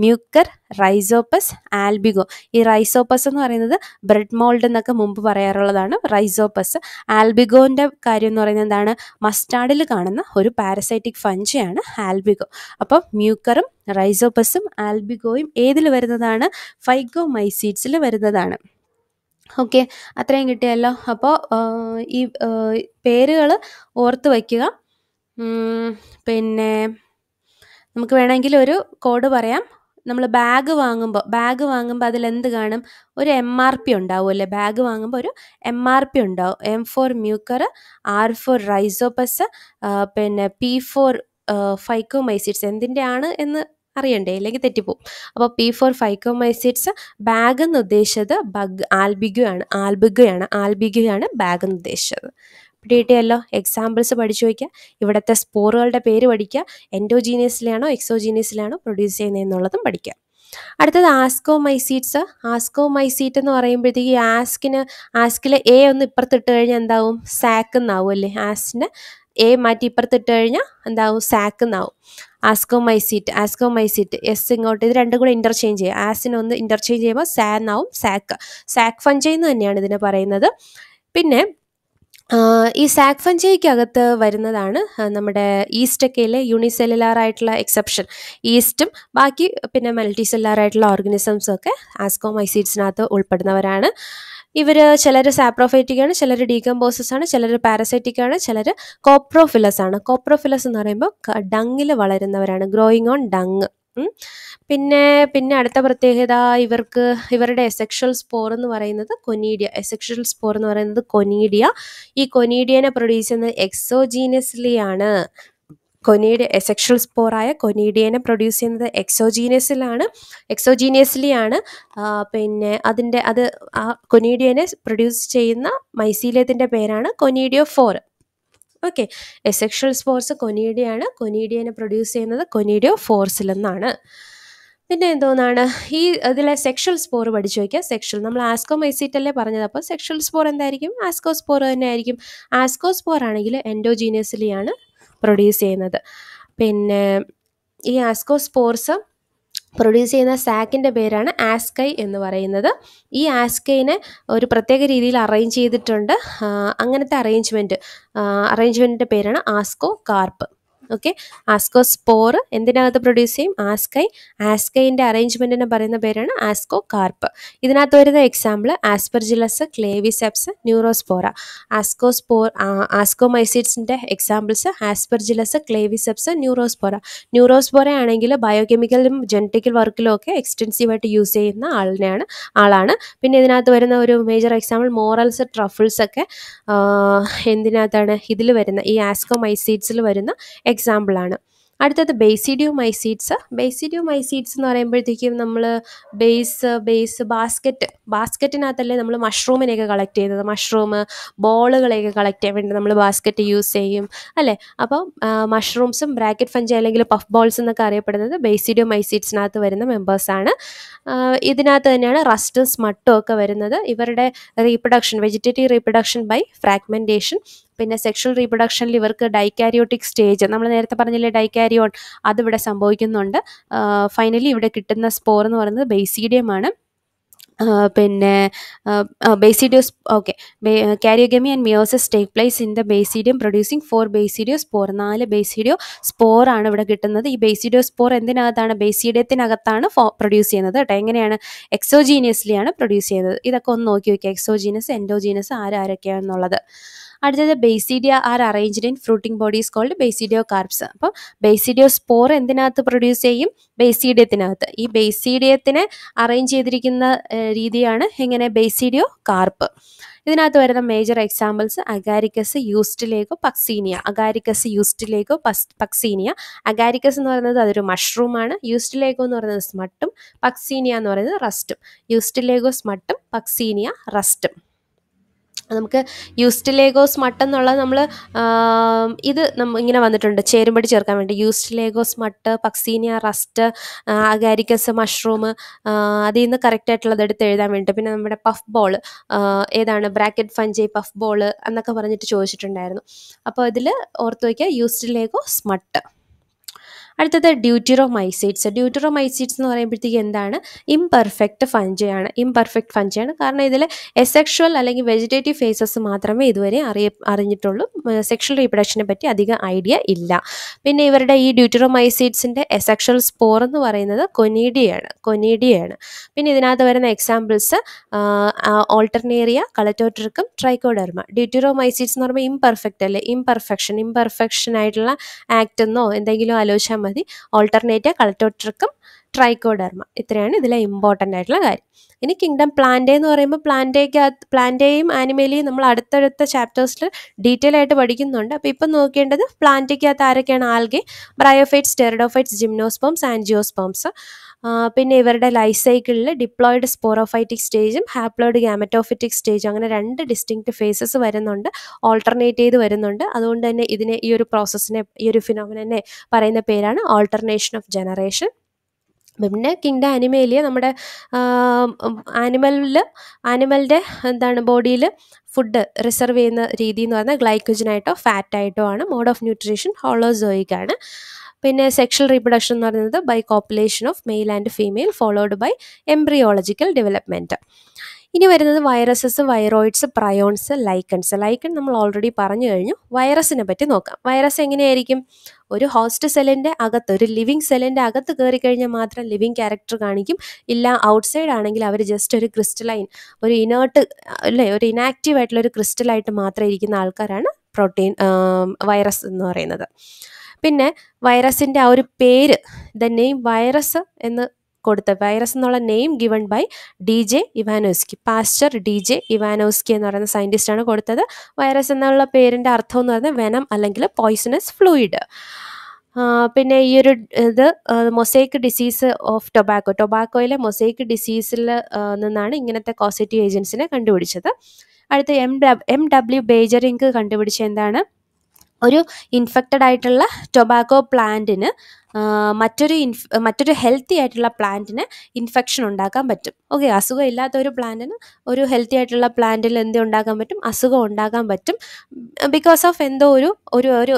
Mucor Rhizopus Albugo ഈ റൈസോപ്പസ് എന്ന് പറയുന്നത് ബ്രെഡ് മോൾഡ് എന്നൊക്കെ മുമ്പ് പറയാറുള്ളതാണ് റൈസോപ്പസ് ആൽബിഗോൻ്റെ കാര്യം എന്ന് പറയുന്നത് എന്താണ് മസ്റ്റാർഡിൽ കാണുന്ന ഒരു പാരസൈറ്റിക് ഫഞ്ചിയാണ് ആൽബിഗോ അപ്പോൾ മ്യൂക്കറും റൈസോപ്പസും ആൽബിഗോയും ഏതിൽ വരുന്നതാണ് ഫൈഗോ മൈസീഡ്സിൽ വരുന്നതാണ് ഓക്കെ അത്രയും കിട്ടിയല്ലോ അപ്പോൾ ഈ പേരുകൾ ഓർത്ത് വയ്ക്കുക പിന്നെ നമുക്ക് വേണമെങ്കിൽ ഒരു കോഡ് പറയാം നമ്മൾ ബാഗ് വാങ്ങുമ്പോൾ ബാഗ് വാങ്ങുമ്പോൾ അതിലെന്ത് കാണും ഒരു എം ആർ പി ഉണ്ടാവുമല്ലേ ബാഗ് വാങ്ങുമ്പോൾ ഒരു എം ആർ പി ഉണ്ടാവും M for Mucor R for Rhizopus പിന്നെ പി ഫോർ ഫൈക്കോമൈസിഡ്സ് എന്തിൻ്റെ ആണ് എന്ന് അറിയണ്ടേ ഇല്ലെങ്കിൽ തെറ്റിപ്പോവും അപ്പോൾ പി ഫോർ ഫൈക്കോമൈസിഡ്സ് ബാഗ് എന്ന് ഉദ്ദേശിച്ചത് ബഗ് ആൽബിഗുയാണ് ആൽബിഗയാണ് ആൽബിഗയാണ് ബാഗ് എന്ന് ഉദ്ദേശിച്ചത് പിടികിട്ടിയല്ലോ എക്സാമ്പിൾസ് പഠിച്ചു വയ്ക്കുക ഇവിടുത്തെ സ്പോറുകളുടെ പേര് പഠിക്കുക എൻഡോജീനിയസിലാണോ എക്സോജീനിയസിലാണോ പ്രൊഡ്യൂസ് ചെയ്യുന്നതെന്നുള്ളതും പഠിക്കുക അടുത്തത് ആസ്കോ മൈസീറ്റ് എന്ന് പറയുമ്പോഴത്തേക്ക് ആസ്കിന് ആസ്കിലെ എ ഒന്ന് ഇപ്പുറത്തിട്ട് കഴിഞ്ഞാൽ എന്താവും സാക്ക് എന്നാവും അല്ലേ ആസ്കിന് എ മാറ്റി ഇപ്പുറത്തിട്ട് കഴിഞ്ഞാൽ എന്താവും സാക്ക് എന്നാവും ആസ്കോ മൈസീറ്റ് എസ് ഇങ്ങോട്ട് ഇത് രണ്ടും കൂടെ ഇൻ്റർചേഞ്ച് ചെയ്യുക ആസിനെ ഒന്ന് ഇൻ്റർചേഞ്ച് ചെയ്യുമ്പോൾ സാ എന്നാവും സാക്ക് സാക്ക് ഫഞ്ചൈ എന്ന് തന്നെയാണ് ഇതിനെ പറയുന്നത് പിന്നെ ഈ സാക് ഫഞ്ചയ്ക്കകത്ത് വരുന്നതാണ് നമ്മുടെ ഈസ്റ്റക്കയിലെ യൂണിസെല്ലുലാറായിട്ടുള്ള ആയിട്ടുള്ള എക്സെപ്ഷൻ ഈസ്റ്റും ബാക്കി പിന്നെ മൾട്ടി സെല്ലുലാർ ആയിട്ടുള്ള ഒക്കെ ആസ്കോമൈസീഡ്സിനകത്ത് ഉൾപ്പെടുന്നവരാണ് ഇവർ ചിലർ സാപ്രോഫൈറ്റിക്കാണ് ചിലർ ഡീകമ്പോസസ് ആണ് ചിലർ പാരസൈറ്റിക്കാണ് ചിലർ കോപ്രോഫിലസ് ആണ് കോപ്രോഫിലസ് എന്ന് പറയുമ്പോൾ ഡങ്ങിൽ വളരുന്നവരാണ് ഗ്രോയിങ് ഓൺ ഡങ് പിന്നെ പിന്നെ അടുത്ത പ്രത്യേകത ഇവർക്ക് ഇവരുടെ എസെക്ഷൽ സ്പോർ എന്ന് പറയുന്നത് കൊനീഡിയ എസെക്ഷൽ സ്പോർ എന്ന് പറയുന്നത് കൊനീഡിയ ഈ കൊനീഡിയനെ പ്രൊഡ്യൂസ് ചെയ്യുന്നത് എക്സോജീനിയസ്ലി ആണ് കൊനീഡിയ എസെക്ഷൽ സ്പോറായ കൊനീഡിയനെ പ്രൊഡ്യൂസ് ചെയ്യുന്നത് എക്സോജീനിയസിലാണ് എക്സോജീനിയസ്ലി ആണ് പിന്നെ അതിൻ്റെ അത് ആ കൊനീഡിയനെ പ്രൊഡ്യൂസ് ചെയ്യുന്ന മൈസീലിയത്തിൻ്റെ പേരാണ് conidiophore okay asexual spores കൊനീഡിയാണ് കൊനീഡിയനെ പ്രൊഡ്യൂസ് ചെയ്യുന്നത് കൊനീഡിയോ ഫോർസിൽ നിന്നാണ് പിന്നെ എന്തോന്നാണ് ഈ ഇതിലെ സെക്ഷൽ സ്പോർ പഠിച്ചു വയ്ക്കുക സെക്ഷൽ നമ്മൾ ആസ്കോ മൈസീറ്റല്ലേ പറഞ്ഞത് അപ്പോൾ സെക്ഷൽ സ്പോർ എന്തായിരിക്കും ആസ്കോ സ്പോർ തന്നെ ആയിരിക്കും ആസ്കോ സ്പോർ ആണെങ്കിൽ എൻഡോജീനിയസിലിയാണ് പ്രൊഡ്യൂസ് ചെയ്യുന്നത് പിന്നെ ഈ ആസ്കോ സ്പോർസ് പ്രൊഡ്യൂസ് ചെയ്യുന്ന സാക്കിൻ്റെ പേരാണ് ആസ്കൈ എന്ന് പറയുന്നത് ഈ ആസ്കൈനെ ഒരു പ്രത്യേക രീതിയിൽ അറേഞ്ച് ചെയ്തിട്ടുണ്ട് അങ്ങനത്തെ അറേഞ്ച്മെൻറ്റ് അറേഞ്ച്മെൻറ്റിൻ്റെ പേരാണ് ആസ്കോ കാർപ്പ് ഓക്കെ സ്പോർ എന്തിനകത്ത് പ്രൊഡ്യൂസ് ചെയ്യും ആസ്കൈ ആസ്കൈൻ്റെ അറേഞ്ച്മെൻറ്റിനെ പറയുന്ന പേരാണ് ആസ്കോ കാർപ്പ് ഇതിനകത്ത് വരുന്ന example aspergillus claviceps neurospora asco ആസ്കോ മൈസിഡ്സിൻ്റെ examples aspergillus claviceps neurospora neurospora ആണെങ്കിൽ ബയോകെമിക്കലും ജനറ്റിക്കൽ വർക്കിലും ഒക്കെ എക്സ്റ്റെൻസീവായിട്ട് യൂസ് ചെയ്യുന്ന ആളിനെയാണ് ആളാണ് പിന്നെ ഇതിനകത്ത് വരുന്ന ഒരു മേജർ എക്സാമ്പിൾ മോറൽസ് ട്രഫിൾസ് ഒക്കെ എന്തിനകത്താണ് ഇതിൽ വരുന്ന ഈ ആസ്കോമൈസീഡ്സിൽ വരുന്ന എക്സാമ്പിളാണ് അടുത്തത് ബേസിഡിയോ മൈസീഡ്സ് ബേസിഡിയോ മൈസീഡ്സ് എന്ന് പറയുമ്പോഴത്തേക്കും നമ്മൾ ബേസ് ബേസ് ബാസ്ക്കറ്റ് ബാസ്ക്കറ്റിനകത്തല്ലേ നമ്മൾ മഷ്റൂമിനെയൊക്കെ കളക്ട് ചെയ്യുന്നത് മഷ്റൂം ബോളുകളെയൊക്കെ കളക്ട് ചെയ്യാൻ വേണ്ടി നമ്മൾ ബാസ്ക്കറ്റ് യൂസ് ചെയ്യും അല്ലേ അപ്പം മഷ്റൂംസും ബ്രാക്കറ്റ് ഫഞ്ചി അല്ലെങ്കിൽ പഫ് ബോൾസ് എന്നൊക്കെ അറിയപ്പെടുന്നത് ബേസിഡിയോ മൈസീഡ്സിനകത്ത് വരുന്ന മെമ്പേഴ്സാണ് ഇതിനകത്ത് തന്നെയാണ് റസ്റ്റും സ്മട്ടും ഒക്കെ വരുന്നത് ഇവരുടെ reproduction vegetative reproduction by fragmentation പിന്നെ സെക്ഷൽ റീപ്രൊഡക്ഷനിൽ ഇവർക്ക് ഡൈക്കാരിയോട്ടിക് സ്റ്റേജ് നമ്മൾ നേരത്തെ പറഞ്ഞില്ലേ ഡൈക്കാരിയോൺ അതിവിടെ സംഭവിക്കുന്നുണ്ട് ഫൈനലി ഇവിടെ കിട്ടുന്ന സ്പോർ എന്ന് പറയുന്നത് ബേസിഡിയം ആണ് പിന്നെ basidios okay karyogamy and meiosis take place in the basidium producing four basidiospore നാല് ബേസിഡിയോ സ്പോർ ആണ് ഇവിടെ കിട്ടുന്നത് ഈ ബേസിഡിയോ സ്പോർ എന്തിനകത്താണ് ബേസിഡിയത്തിനകത്താണ് പ്രൊഡ്യൂസ് ചെയ്യുന്നത് കേട്ടോ എങ്ങനെയാണ് എക്സോജീനിയസ്ലിയാണ് പ്രൊഡ്യൂസ് ചെയ്യുന്നത് ഇതൊക്കെ ഒന്ന് നോക്കി നോക്കിയാൽ എക്സോജീനസ് എൻഡോജീനസ് ആരാരൊക്കെയാണെന്നുള്ളത് അടുത്തത് basidia are arranged in fruiting bodies called basidiocarps അപ്പോൾ ബേസിഡിയോ സ്പോർ എന്തിനകത്ത് പ്രൊഡ്യൂസ് ചെയ്യും ബേസിഡിയത്തിനകത്ത് ഈ ബേസിഡിയത്തിനെ അറേഞ്ച് ചെയ്തിരിക്കുന്ന രീതിയാണ് എങ്ങനെ ബേസിഡിയോ കാർപ്പ് ഇതിനകത്ത് വരുന്ന major examples agaricus ustilago puccinia agaricus ustilago puccinia agaricus എന്ന് പറയുന്നത് അതൊരു മഷ്റൂമാണ് യൂസ്റ്റിലേക്കോ എന്ന് പറയുന്നത് സ്മട്ടും പക്സീനിയ എന്ന് പറയുന്നത് റസ്റ്റും യൂസ്റ്റിലേക്കോ സ്മട്ടും പക്സീനിയ റസ്റ്റും നമുക്ക് യൂസ്റ്റിലേഗോസ് മട്ട് എന്നുള്ളത് നമ്മൾ ഇത് ഇങ്ങനെ വന്നിട്ടുണ്ട് ചേരുമ്പടി ചേർക്കാൻ വേണ്ടി ustilago smut puccinia rust agaricus mushroom അതിൽ നിന്ന് കറക്റ്റായിട്ടുള്ളത് എടുത്ത് എഴുതാൻ വേണ്ടി പിന്നെ നമ്മുടെ പഫ് ബോൾ ഏതാണ് ബ്രാക്കറ്റ് ഫഞ്ചി പഫ് ബോൾ എന്നൊക്കെ പറഞ്ഞിട്ട് ചോദിച്ചിട്ടുണ്ടായിരുന്നു അപ്പോൾ ഇതിൽ ഓർത്ത് വയ്ക്കുക യൂസ്റ്റിലേഗോസ് മട്ട് അടുത്തത് ഡ്യൂട്ടിറോമൈസൈറ്റ്സ് ഡ്യൂട്ടിറോമൈസൈറ്റ്സ് എന്ന് പറയുമ്പോഴത്തേക്ക് എന്താണ് ഇംപെർഫെക്റ്റ് ഫഞ്ചയാണ് ഇംപെർഫെക്റ്റ് ഫഞ്ചയാണ് കാരണം ഇതിൽ എസെക്ഷൽ അല്ലെങ്കിൽ വെജിറ്റേറ്റീവ് ഫേസസ് മാത്രമേ ഇതുവരെ അറിയ അറിഞ്ഞിട്ടുള്ളൂ സെക്ഷൽ റീപ്രഡക്ഷനെ പറ്റി അധികം ഐഡിയ ഇല്ല പിന്നെ ഇവരുടെ ഈ ഡ്യൂട്ടിറോമൈസൈറ്റ്സിൻ്റെ എസെക്ഷൽ സ്പോർ എന്ന് പറയുന്നത് കൊനീഡിയാണ് കൊനീഡിയാണ് പിന്നെ ഇതിനകത്ത് വരുന്ന എക്സാമ്പിൾസ് ഓൾട്ടർനേറിയ കളറ്റോട്ടർക്കും ട്രൈക്കോഡർമ ഡ്യൂട്ടിറോമൈസൈറ്റ്സ് എന്ന് പറയുമ്പോൾ ഇംപെർഫെക്റ്റ് അല്ലേ ഇംപെർഫെക്ഷൻ ഇംപെർഫെക്ഷൻ ആയിട്ടുള്ള ആക്റ്റെന്നോ എന്തെങ്കിലും ആലോചിച്ചാൽ മതി ഓൾട്ടർനേറ്റ കളറ്റോട്രിക്കും ട്രൈക്കോഡർമ ഇത്രയാണ് ഇതിലെ ഇമ്പോർട്ടൻ്റ് ആയിട്ടുള്ള കാര്യം ഇനി കിങ്ഡം പ്ലാന്റേ എന്ന് പറയുമ്പോൾ പ്ലാന്റേക്കകത്ത് പ്ലാന്റേയും ആനിമേലിയും നമ്മൾ അടുത്തടുത്ത ചാപ്റ്റേഴ്സിൽ ഡീറ്റെയിൽ ആയിട്ട് പഠിക്കുന്നുണ്ട് അപ്പോൾ ഇപ്പം നോക്കേണ്ടത് പ്ലാന്റേക്കകത്ത് ആരൊക്കെയാണ് algae bryophytes pteridophytes gymnosperms angiosperms പിന്നെ ഇവരുടെ ലൈഫ് സൈക്കിളിൽ ഡിപ്ലോയിഡ് സ്പോറോഫൈറ്റിക് സ്റ്റേജും ഹാപ്ലോയിഡ് ഗ്യാമറ്റോഫിറ്റിക് സ്റ്റേജും അങ്ങനെ രണ്ട് ഡിസ്റ്റിങ്ക്റ്റ് ഫേസസ് വരുന്നുണ്ട് ഓൾട്ടർനേറ്റ് ചെയ്ത് വരുന്നുണ്ട് അതുകൊണ്ട് തന്നെ ഇതിനെ ഈ ഒരു പ്രോസസ്സിനെ ഈ ഒരു ഫിനോമിനെ പറയുന്ന പേരാണ് ഓൾട്ടർനേഷൻ ഓഫ് ജനറേഷൻ പിന്നെ കിങ്ഡ അനിമയിലെ നമ്മുടെ ആനിമലിൽ ആനിമലിൻ്റെ എന്താണ് ബോഡിയിൽ ഫുഡ് റിസർവ് ചെയ്യുന്ന രീതി എന്ന് പറഞ്ഞാൽ ഗ്ലൈക്കോജനായിട്ടോ ഫാറ്റായിട്ടോ ആണ് മോഡ് ഓഫ് ന്യൂട്രീഷൻ ഹോളോസോയിക് ആണ് പിന്നെ സെക്ഷൽ റീപ്രൊഡക്ഷൻ എന്ന് പറയുന്നത് by copulation of male and female followed by embryological development ഇനി വരുന്നത് viruses viroids prions lichens lichen നമ്മൾ ഓൾറെഡി പറഞ്ഞു കഴിഞ്ഞു വൈറസിനെ പറ്റി നോക്കാം വൈറസ് എങ്ങനെയായിരിക്കും ഒരു ഹോസ്റ്റ് സെല്ലിൻ്റെ അകത്ത് ഒരു ലിവിങ് സെല്ലിൻ്റെ അകത്ത് കയറി കഴിഞ്ഞാൽ മാത്രം ലിവിങ് ക്യാരക്ടർ കാണിക്കും ഇല്ല ഔട്ട്സൈഡ് ആണെങ്കിൽ അവർ ജസ്റ്റ് ഒരു ക്രിസ്റ്റലൈൻ ഒരു ഇനേർട്ട് അല്ലേ ഒരു ഇനാക്റ്റീവ് ആയിട്ടുള്ള ഒരു ക്രിസ്റ്റലായിട്ട് മാത്രം ഇരിക്കുന്ന ആൾക്കാരാണ് പ്രോട്ടീൻ വൈറസ് എന്ന് പറയുന്നത് പിന്നെ വൈറസിൻ്റെ ആ ഒരു പേര് ദ നെയിം വൈറസ് എന്ന് കൊടുത്ത വൈറസ് എന്നുള്ള name given by D J Ivanowsky Pasteur D J Ivanowsky എന്ന് പറയുന്ന സയൻറ്റിസ്റ്റാണ് കൊടുത്തത് വൈറസ് എന്നുള്ള പേരിൻ്റെ അർത്ഥം എന്ന് പറയുന്നത് വെനം അല്ലെങ്കിൽ പോയ്സണസ് ഫ്ലൂയിഡ് പിന്നെ ഈ ഒരു ഇത് മൊസൈക്ക് ഡിസീസ് ഓഫ് ടൊബാക്കോ ടൊബാക്കോയിലെ മൊസൈക്ക് ഡിസീസിൽ നിന്നാണ് ഇങ്ങനത്തെ കോസിറ്റീവ് ഏജൻസിനെ കണ്ടുപിടിച്ചത് അടുത്ത എം എം ഡബ്ല്യു ബേജറിങ്ക് കണ്ടുപിടിച്ച എന്താണ് ഒരു ഇൻഫെക്റ്റഡ് ആയിട്ടുള്ള ടൊബാക്കോ പ്ലാന്റിന് മറ്റൊരു ഇൻഫ് മറ്റൊരു ഹെൽത്തി ആയിട്ടുള്ള പ്ലാന്റിന് ഇൻഫെക്ഷൻ ഉണ്ടാക്കാൻ പറ്റും ഓക്കെ അസുഖം ഇല്ലാത്ത ഒരു പ്ലാന്റിന് ഒരു ഹെൽത്തി ആയിട്ടുള്ള പ്ലാന്റിൽ എന്ത് ഉണ്ടാക്കാൻ പറ്റും അസുഖം ഉണ്ടാക്കാൻ പറ്റും ബിക്കോസ് ഓഫ് എന്തോ ഒരു ഒരു ഒരു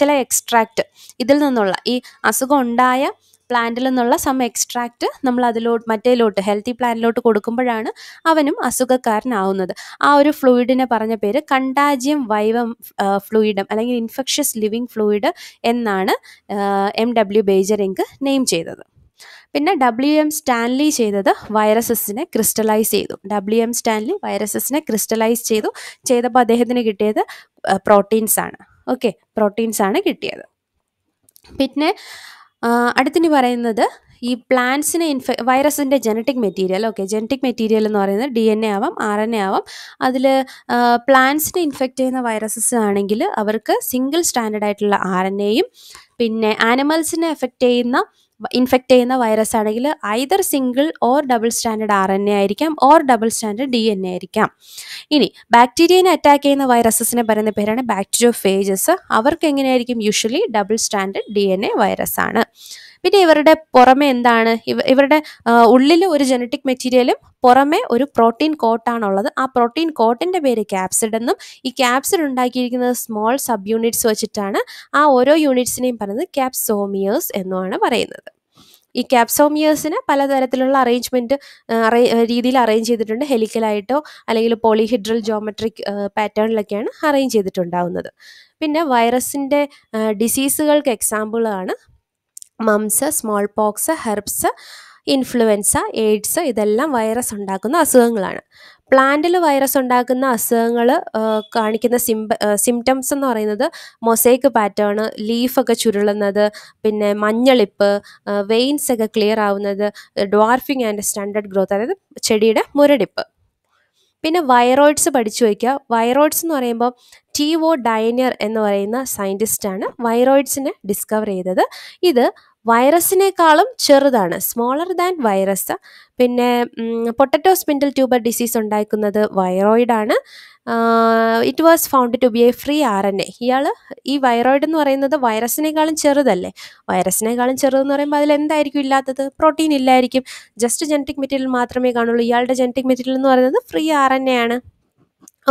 ചില എക്സ്ട്രാക്റ്റ് ഇതിൽ നിന്നുള്ള ഈ അസുഖം ഉണ്ടായ പ്ലാന്റിൽ നിന്നുള്ള സം എക്സ്ട്രാക്റ്റ് നമ്മൾ അതിലോട്ട് മറ്റേലോട്ട് ഹെൽത്തി പ്ലാന്റിലോട്ട് കൊടുക്കുമ്പോഴാണ് അവനും അസുഖക്കാരനാവുന്നത് ആ ഒരു ഫ്ലൂയിഡിനെ പറഞ്ഞ പേര് കണ്ടാജ്യം വൈവം ഫ്ലൂയിഡം അല്ലെങ്കിൽ ഇൻഫെക്ഷസ് ലിവിങ് ഫ്ലൂയിഡ് എന്നാണ് എം ഡബ്ല്യു ബേജറിങ്ക് നെയിം ചെയ്തത് പിന്നെ ഡബ്ല്യു എം സ്റ്റാൻലി ചെയ്തത് വൈറസസിനെ ക്രിസ്റ്റലൈസ് ചെയ്തു ഡബ്ല്യു എം സ്റ്റാൻലി വൈറസസിനെ ക്രിസ്റ്റലൈസ് ചെയ്തു ചെയ്തപ്പോൾ അദ്ദേഹത്തിന് കിട്ടിയത് പ്രോട്ടീൻസ് ആണ് ഓക്കെ പ്രോട്ടീൻസ് ആണ് കിട്ടിയത് പിന്നെ അടുത്തിന് പറയുന്നത് ഈ പ്ലാന്റ്സിനെ ഇൻഫെ വൈറസിൻ്റെ genetic material okay genetic material എന്ന് പറയുന്നത് ഡി എൻ എ ആവാം ആർ എൻ എ ആവാം അതിൽ പ്ലാന്റ്സിനെ ഇൻഫെക്റ്റ് ചെയ്യുന്ന വൈറസസ് ആണെങ്കിൽ അവർക്ക് സിംഗിൾ സ്റ്റാൻഡേർഡ് ആയിട്ടുള്ള ആർ എൻ എയും പിന്നെ ആനിമൽസിനെ എഫക്റ്റ് ചെയ്യുന്ന ഇൻഫെക്റ്റ് ചെയ്യുന്ന വൈറസ് ആണെങ്കിൽ either single or double standard R N A ആയിരിക്കാം or double standard D N A ആയിരിക്കാം ഇനി ബാക്ടീരിയനെ അറ്റാക്ക് ചെയ്യുന്ന വൈറസസിനെ പറയുന്ന പേരാണ് ബാക്ടീരിയോ ഫേജസ് അവർക്ക് എങ്ങനെയായിരിക്കും usually double standard D N A virus ആണ് പിന്നെ ഇവരുടെ പുറമെ എന്താണ് ഇവരുടെ ഉള്ളിൽ ഒരു ജനറ്റിക് മെറ്റീരിയലും പുറമെ ഒരു പ്രോട്ടീൻ കോട്ടാണുള്ളത് ആ പ്രോട്ടീൻ കോട്ടിൻ്റെ പേര് ക്യാപ്സിഡ് എന്നും ഈ ക്യാപ്സിഡ് ഉണ്ടാക്കിയിരിക്കുന്നത് സ്മോൾ സബ് യൂണിറ്റ്സ് വെച്ചിട്ടാണ് ആ ഓരോ യൂണിറ്റ്സിനെയും പറയുന്നത് ക്യാപ്സോമിയേഴ്സ് എന്നുമാണ് പറയുന്നത് ഈ ക്യാപ്സോമിയേഴ്സിന് പലതരത്തിലുള്ള അറേഞ്ച്മെൻറ്റ് രീതിയിൽ അറേഞ്ച് ചെയ്തിട്ടുണ്ട് ഹെലിക്കലായിട്ടോ അല്ലെങ്കിൽ പോളിഹിഡ്രൽ ജോമെട്രിക് പാറ്റേണിലൊക്കെയാണ് അറേഞ്ച് ചെയ്തിട്ടുണ്ടാവുന്നത് പിന്നെ വൈറസിൻ്റെ ഡിസീസുകൾക്ക് എക്സാമ്പിളാണ് mumps smallpox herpes influenza AIDS ഇതെല്ലാം വൈറസ് ഉണ്ടാക്കുന്ന അസുഖങ്ങളാണ് പ്ലാന്റിൽ വൈറസ് ഉണ്ടാക്കുന്ന അസുഖങ്ങൾ കാണിക്കുന്ന സിംപ സിംറ്റംസ് എന്ന് പറയുന്നത് മൊസൈക്ക് പാറ്റേൺ ലീഫൊക്കെ ചുരുളുന്നത് പിന്നെ മഞ്ഞളിപ്പ് വെയിൻസ് ഒക്കെ ക്ലിയർ ആവുന്നത് ഡ്വാർഫിംഗ് ആൻഡ് സ്റ്റാൻഡേർഡ് ഗ്രോത്ത് അതായത് ചെടിയുടെ മുരടിപ്പ് പിന്നെ വൈറോയിഡ്സ് പഠിച്ചു വയ്ക്കുക വൈറോയിഡ്സ് എന്ന് പറയുമ്പോൾ ടി ഒ ഡൈനിയർ എന്ന് പറയുന്ന സയൻറ്റിസ്റ്റാണ് വൈറോയിഡ്സിനെ ഡിസ്കവർ ചെയ്തത് ഇത് വൈറസിനേക്കാളും ചെറുതാണ് സ്മോളർ ദാൻ വൈറസ് പിന്നെ പൊട്ടറ്റോ സ്പിൻഡൽ ട്യൂബർ ഡിസീസ് ഉണ്ടാക്കുന്നത് വൈറോയിഡാണ് it was found to be a free R N A ഇയാൾ ഈ വൈറോയിഡ് എന്ന് പറയുന്നത് വൈറസിനേക്കാളും ചെറുതല്ലേ വൈറസിനേക്കാളും ചെറുതെന്ന് പറയുമ്പോൾ അതിൽ എന്തായിരിക്കും ഇല്ലാത്തത് പ്രോട്ടീൻ ഇല്ലായിരിക്കും ജസ്റ്റ് ജനറ്റിക് മെറ്റീരിയൽ മാത്രമേ കാണുള്ളൂ ഇയാളുടെ ജനറ്റിക് മെറ്റീരിയൽ എന്ന് പറയുന്നത് ഫ്രീ ആർ എൻ എ ആണ്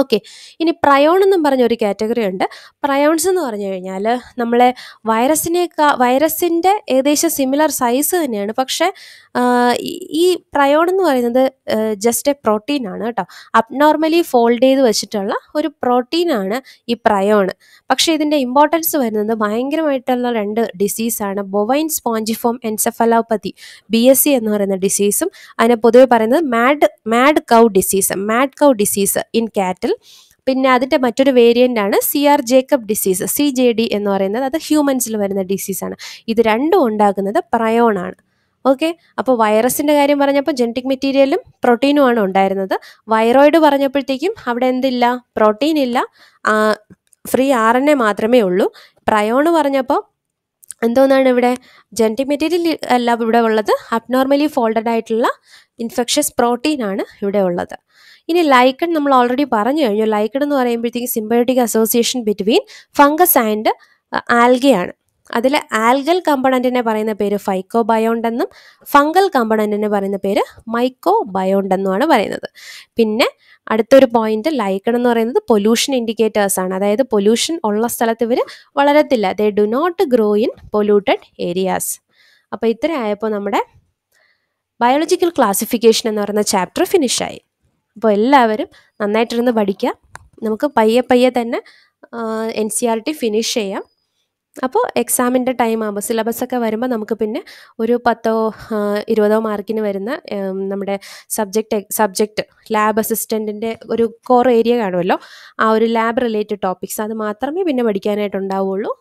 ഓക്കെ ഇനി പ്രയോൺ എന്നും പറഞ്ഞ ഒരു കാറ്റഗറി ഉണ്ട് പ്രയോൺസ് എന്ന് പറഞ്ഞു കഴിഞ്ഞാൽ നമ്മളെ വൈറസിനേക്കാ വൈറസിൻ്റെ ഏകദേശം സിമിലർ സൈസ് തന്നെയാണ് പക്ഷേ ഈ പ്രയോൺ എന്ന് പറയുന്നത് ജസ്റ്റ് എ പ്രോട്ടീനാണ് കേട്ടോ അബ്നോർമലി ഫോൾഡ് ചെയ്ത് വെച്ചിട്ടുള്ള ഒരു പ്രോട്ടീനാണ് ഈ പ്രയോൺ പക്ഷേ ഇതിൻ്റെ ഇമ്പോർട്ടൻസ് വരുന്നത് ഭയങ്കരമായിട്ടുള്ള രണ്ട് ഡിസീസാണ് bovine spongiform encephalopathy B S C എന്ന് പറയുന്ന ഡിസീസും അതിനെ പൊതുവെ പറയുന്നത് mad mad cow disease mad cow disease in cattle ഡിസീസിൽ പിന്നെ അതിൻ്റെ മറ്റൊരു വേരിയൻ്റ് ആണ് C R Jacob disease C J D എന്ന് പറയുന്നത് അത് ഹ്യൂമൻസിൽ വരുന്ന ഡിസീസാണ് ഇത് രണ്ടും ഉണ്ടാകുന്നത് പ്രയോണാണ് ഓക്കെ അപ്പോൾ വൈറസിൻ്റെ കാര്യം പറഞ്ഞപ്പോൾ ജനറ്റിക് മെറ്റീരിയലും പ്രോട്ടീനും ആണ് ഉണ്ടായിരുന്നത് വൈറോയിഡ് പറഞ്ഞപ്പോഴത്തേക്കും അവിടെ എന്തില്ല പ്രോട്ടീൻ ഇല്ല ഫ്രീ ആർ എൻ എ മാത്രമേ ഉള്ളൂ പ്രയോണ് പറഞ്ഞപ്പോൾ എന്തോന്നാണ് ഇവിടെ ജനറ്റിക് മെറ്റീരിയൽ അല്ല ഇവിടെ ഉള്ളത് അബ്നോർമലി ഫോൾഡഡ് ആയിട്ടുള്ള ഇൻഫെക്ഷസ് പ്രോട്ടീൻ ആണ് ഇവിടെ ഉള്ളത് ഇനി ലൈക്കൺ നമ്മൾ ഓൾറെഡി പറഞ്ഞു കഴിഞ്ഞു ലൈക്കൺ എന്ന് പറയുമ്പോഴത്തേക്ക് symbiotic association between fungus and ആൽഗയാണ് അതിൽ ആൽഗൽ കമ്പണൻറ്റിനെ പറയുന്ന പേര് ഫൈക്കോ ബയോണ്ടെന്നും എന്നും ഫംഗൽ കമ്പണൻറ്റിനെ പറയുന്ന പേര് മൈക്കോ ബയോണ്ടെന്നുമാണ് പറയുന്നത് പിന്നെ അടുത്തൊരു പോയിന്റ് ലൈക്കൺ എന്ന് പറയുന്നത് പൊല്യൂഷൻ ഇൻഡിക്കേറ്റേഴ്സ് ആണ് അതായത് പൊല്യൂഷൻ ഉള്ള സ്ഥലത്ത് ഇവർ വളരത്തില്ല they do not grow in polluted areas അപ്പോൾ ഇത്രയായപ്പോൾ ആയപ്പോൾ നമ്മുടെ ബയോളജിക്കൽ ക്ലാസിഫിക്കേഷൻ എന്ന് പറയുന്ന ചാപ്റ്റർ ഫിനിഷായി അപ്പോൾ എല്ലാവരും നന്നായിട്ടിരുന്ന് പഠിക്കുക നമുക്ക് പയ്യെ പയ്യെ തന്നെ N C R T finish ചെയ്യാം അപ്പോൾ എക്സാമിൻ്റെ ടൈം ആകുമ്പോൾ സിലബസൊക്കെ വരുമ്പോൾ നമുക്ക് പിന്നെ ഒരു പത്തോ ഇരുപതോ മാർക്കിന് വരുന്ന നമ്മുടെ സബ്ജക്റ്റ് സബ്ജക്റ്റ് ലാബ് അസിസ്റ്റൻറ്റിൻ്റെ ഒരു കോർ ഏരിയ കാണുമല്ലോ ആ ഒരു ലാബ് റിലേറ്റഡ് ടോപ്പിക്സ് അത് മാത്രമേ പിന്നെ ഉണ്ടാവുള്ളൂ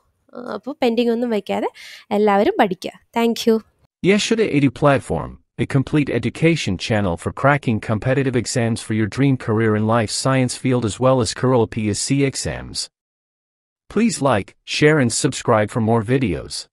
അപ്പോൾ പെൻഡിങ് ഒന്നും വയ്ക്കാതെ എല്ലാവരും പഠിക്കുക thank you Yes, a complete education channel for cracking competitive exams for your dream career in life science field as well as Curl PSC exams. Please like, share and subscribe for more videos.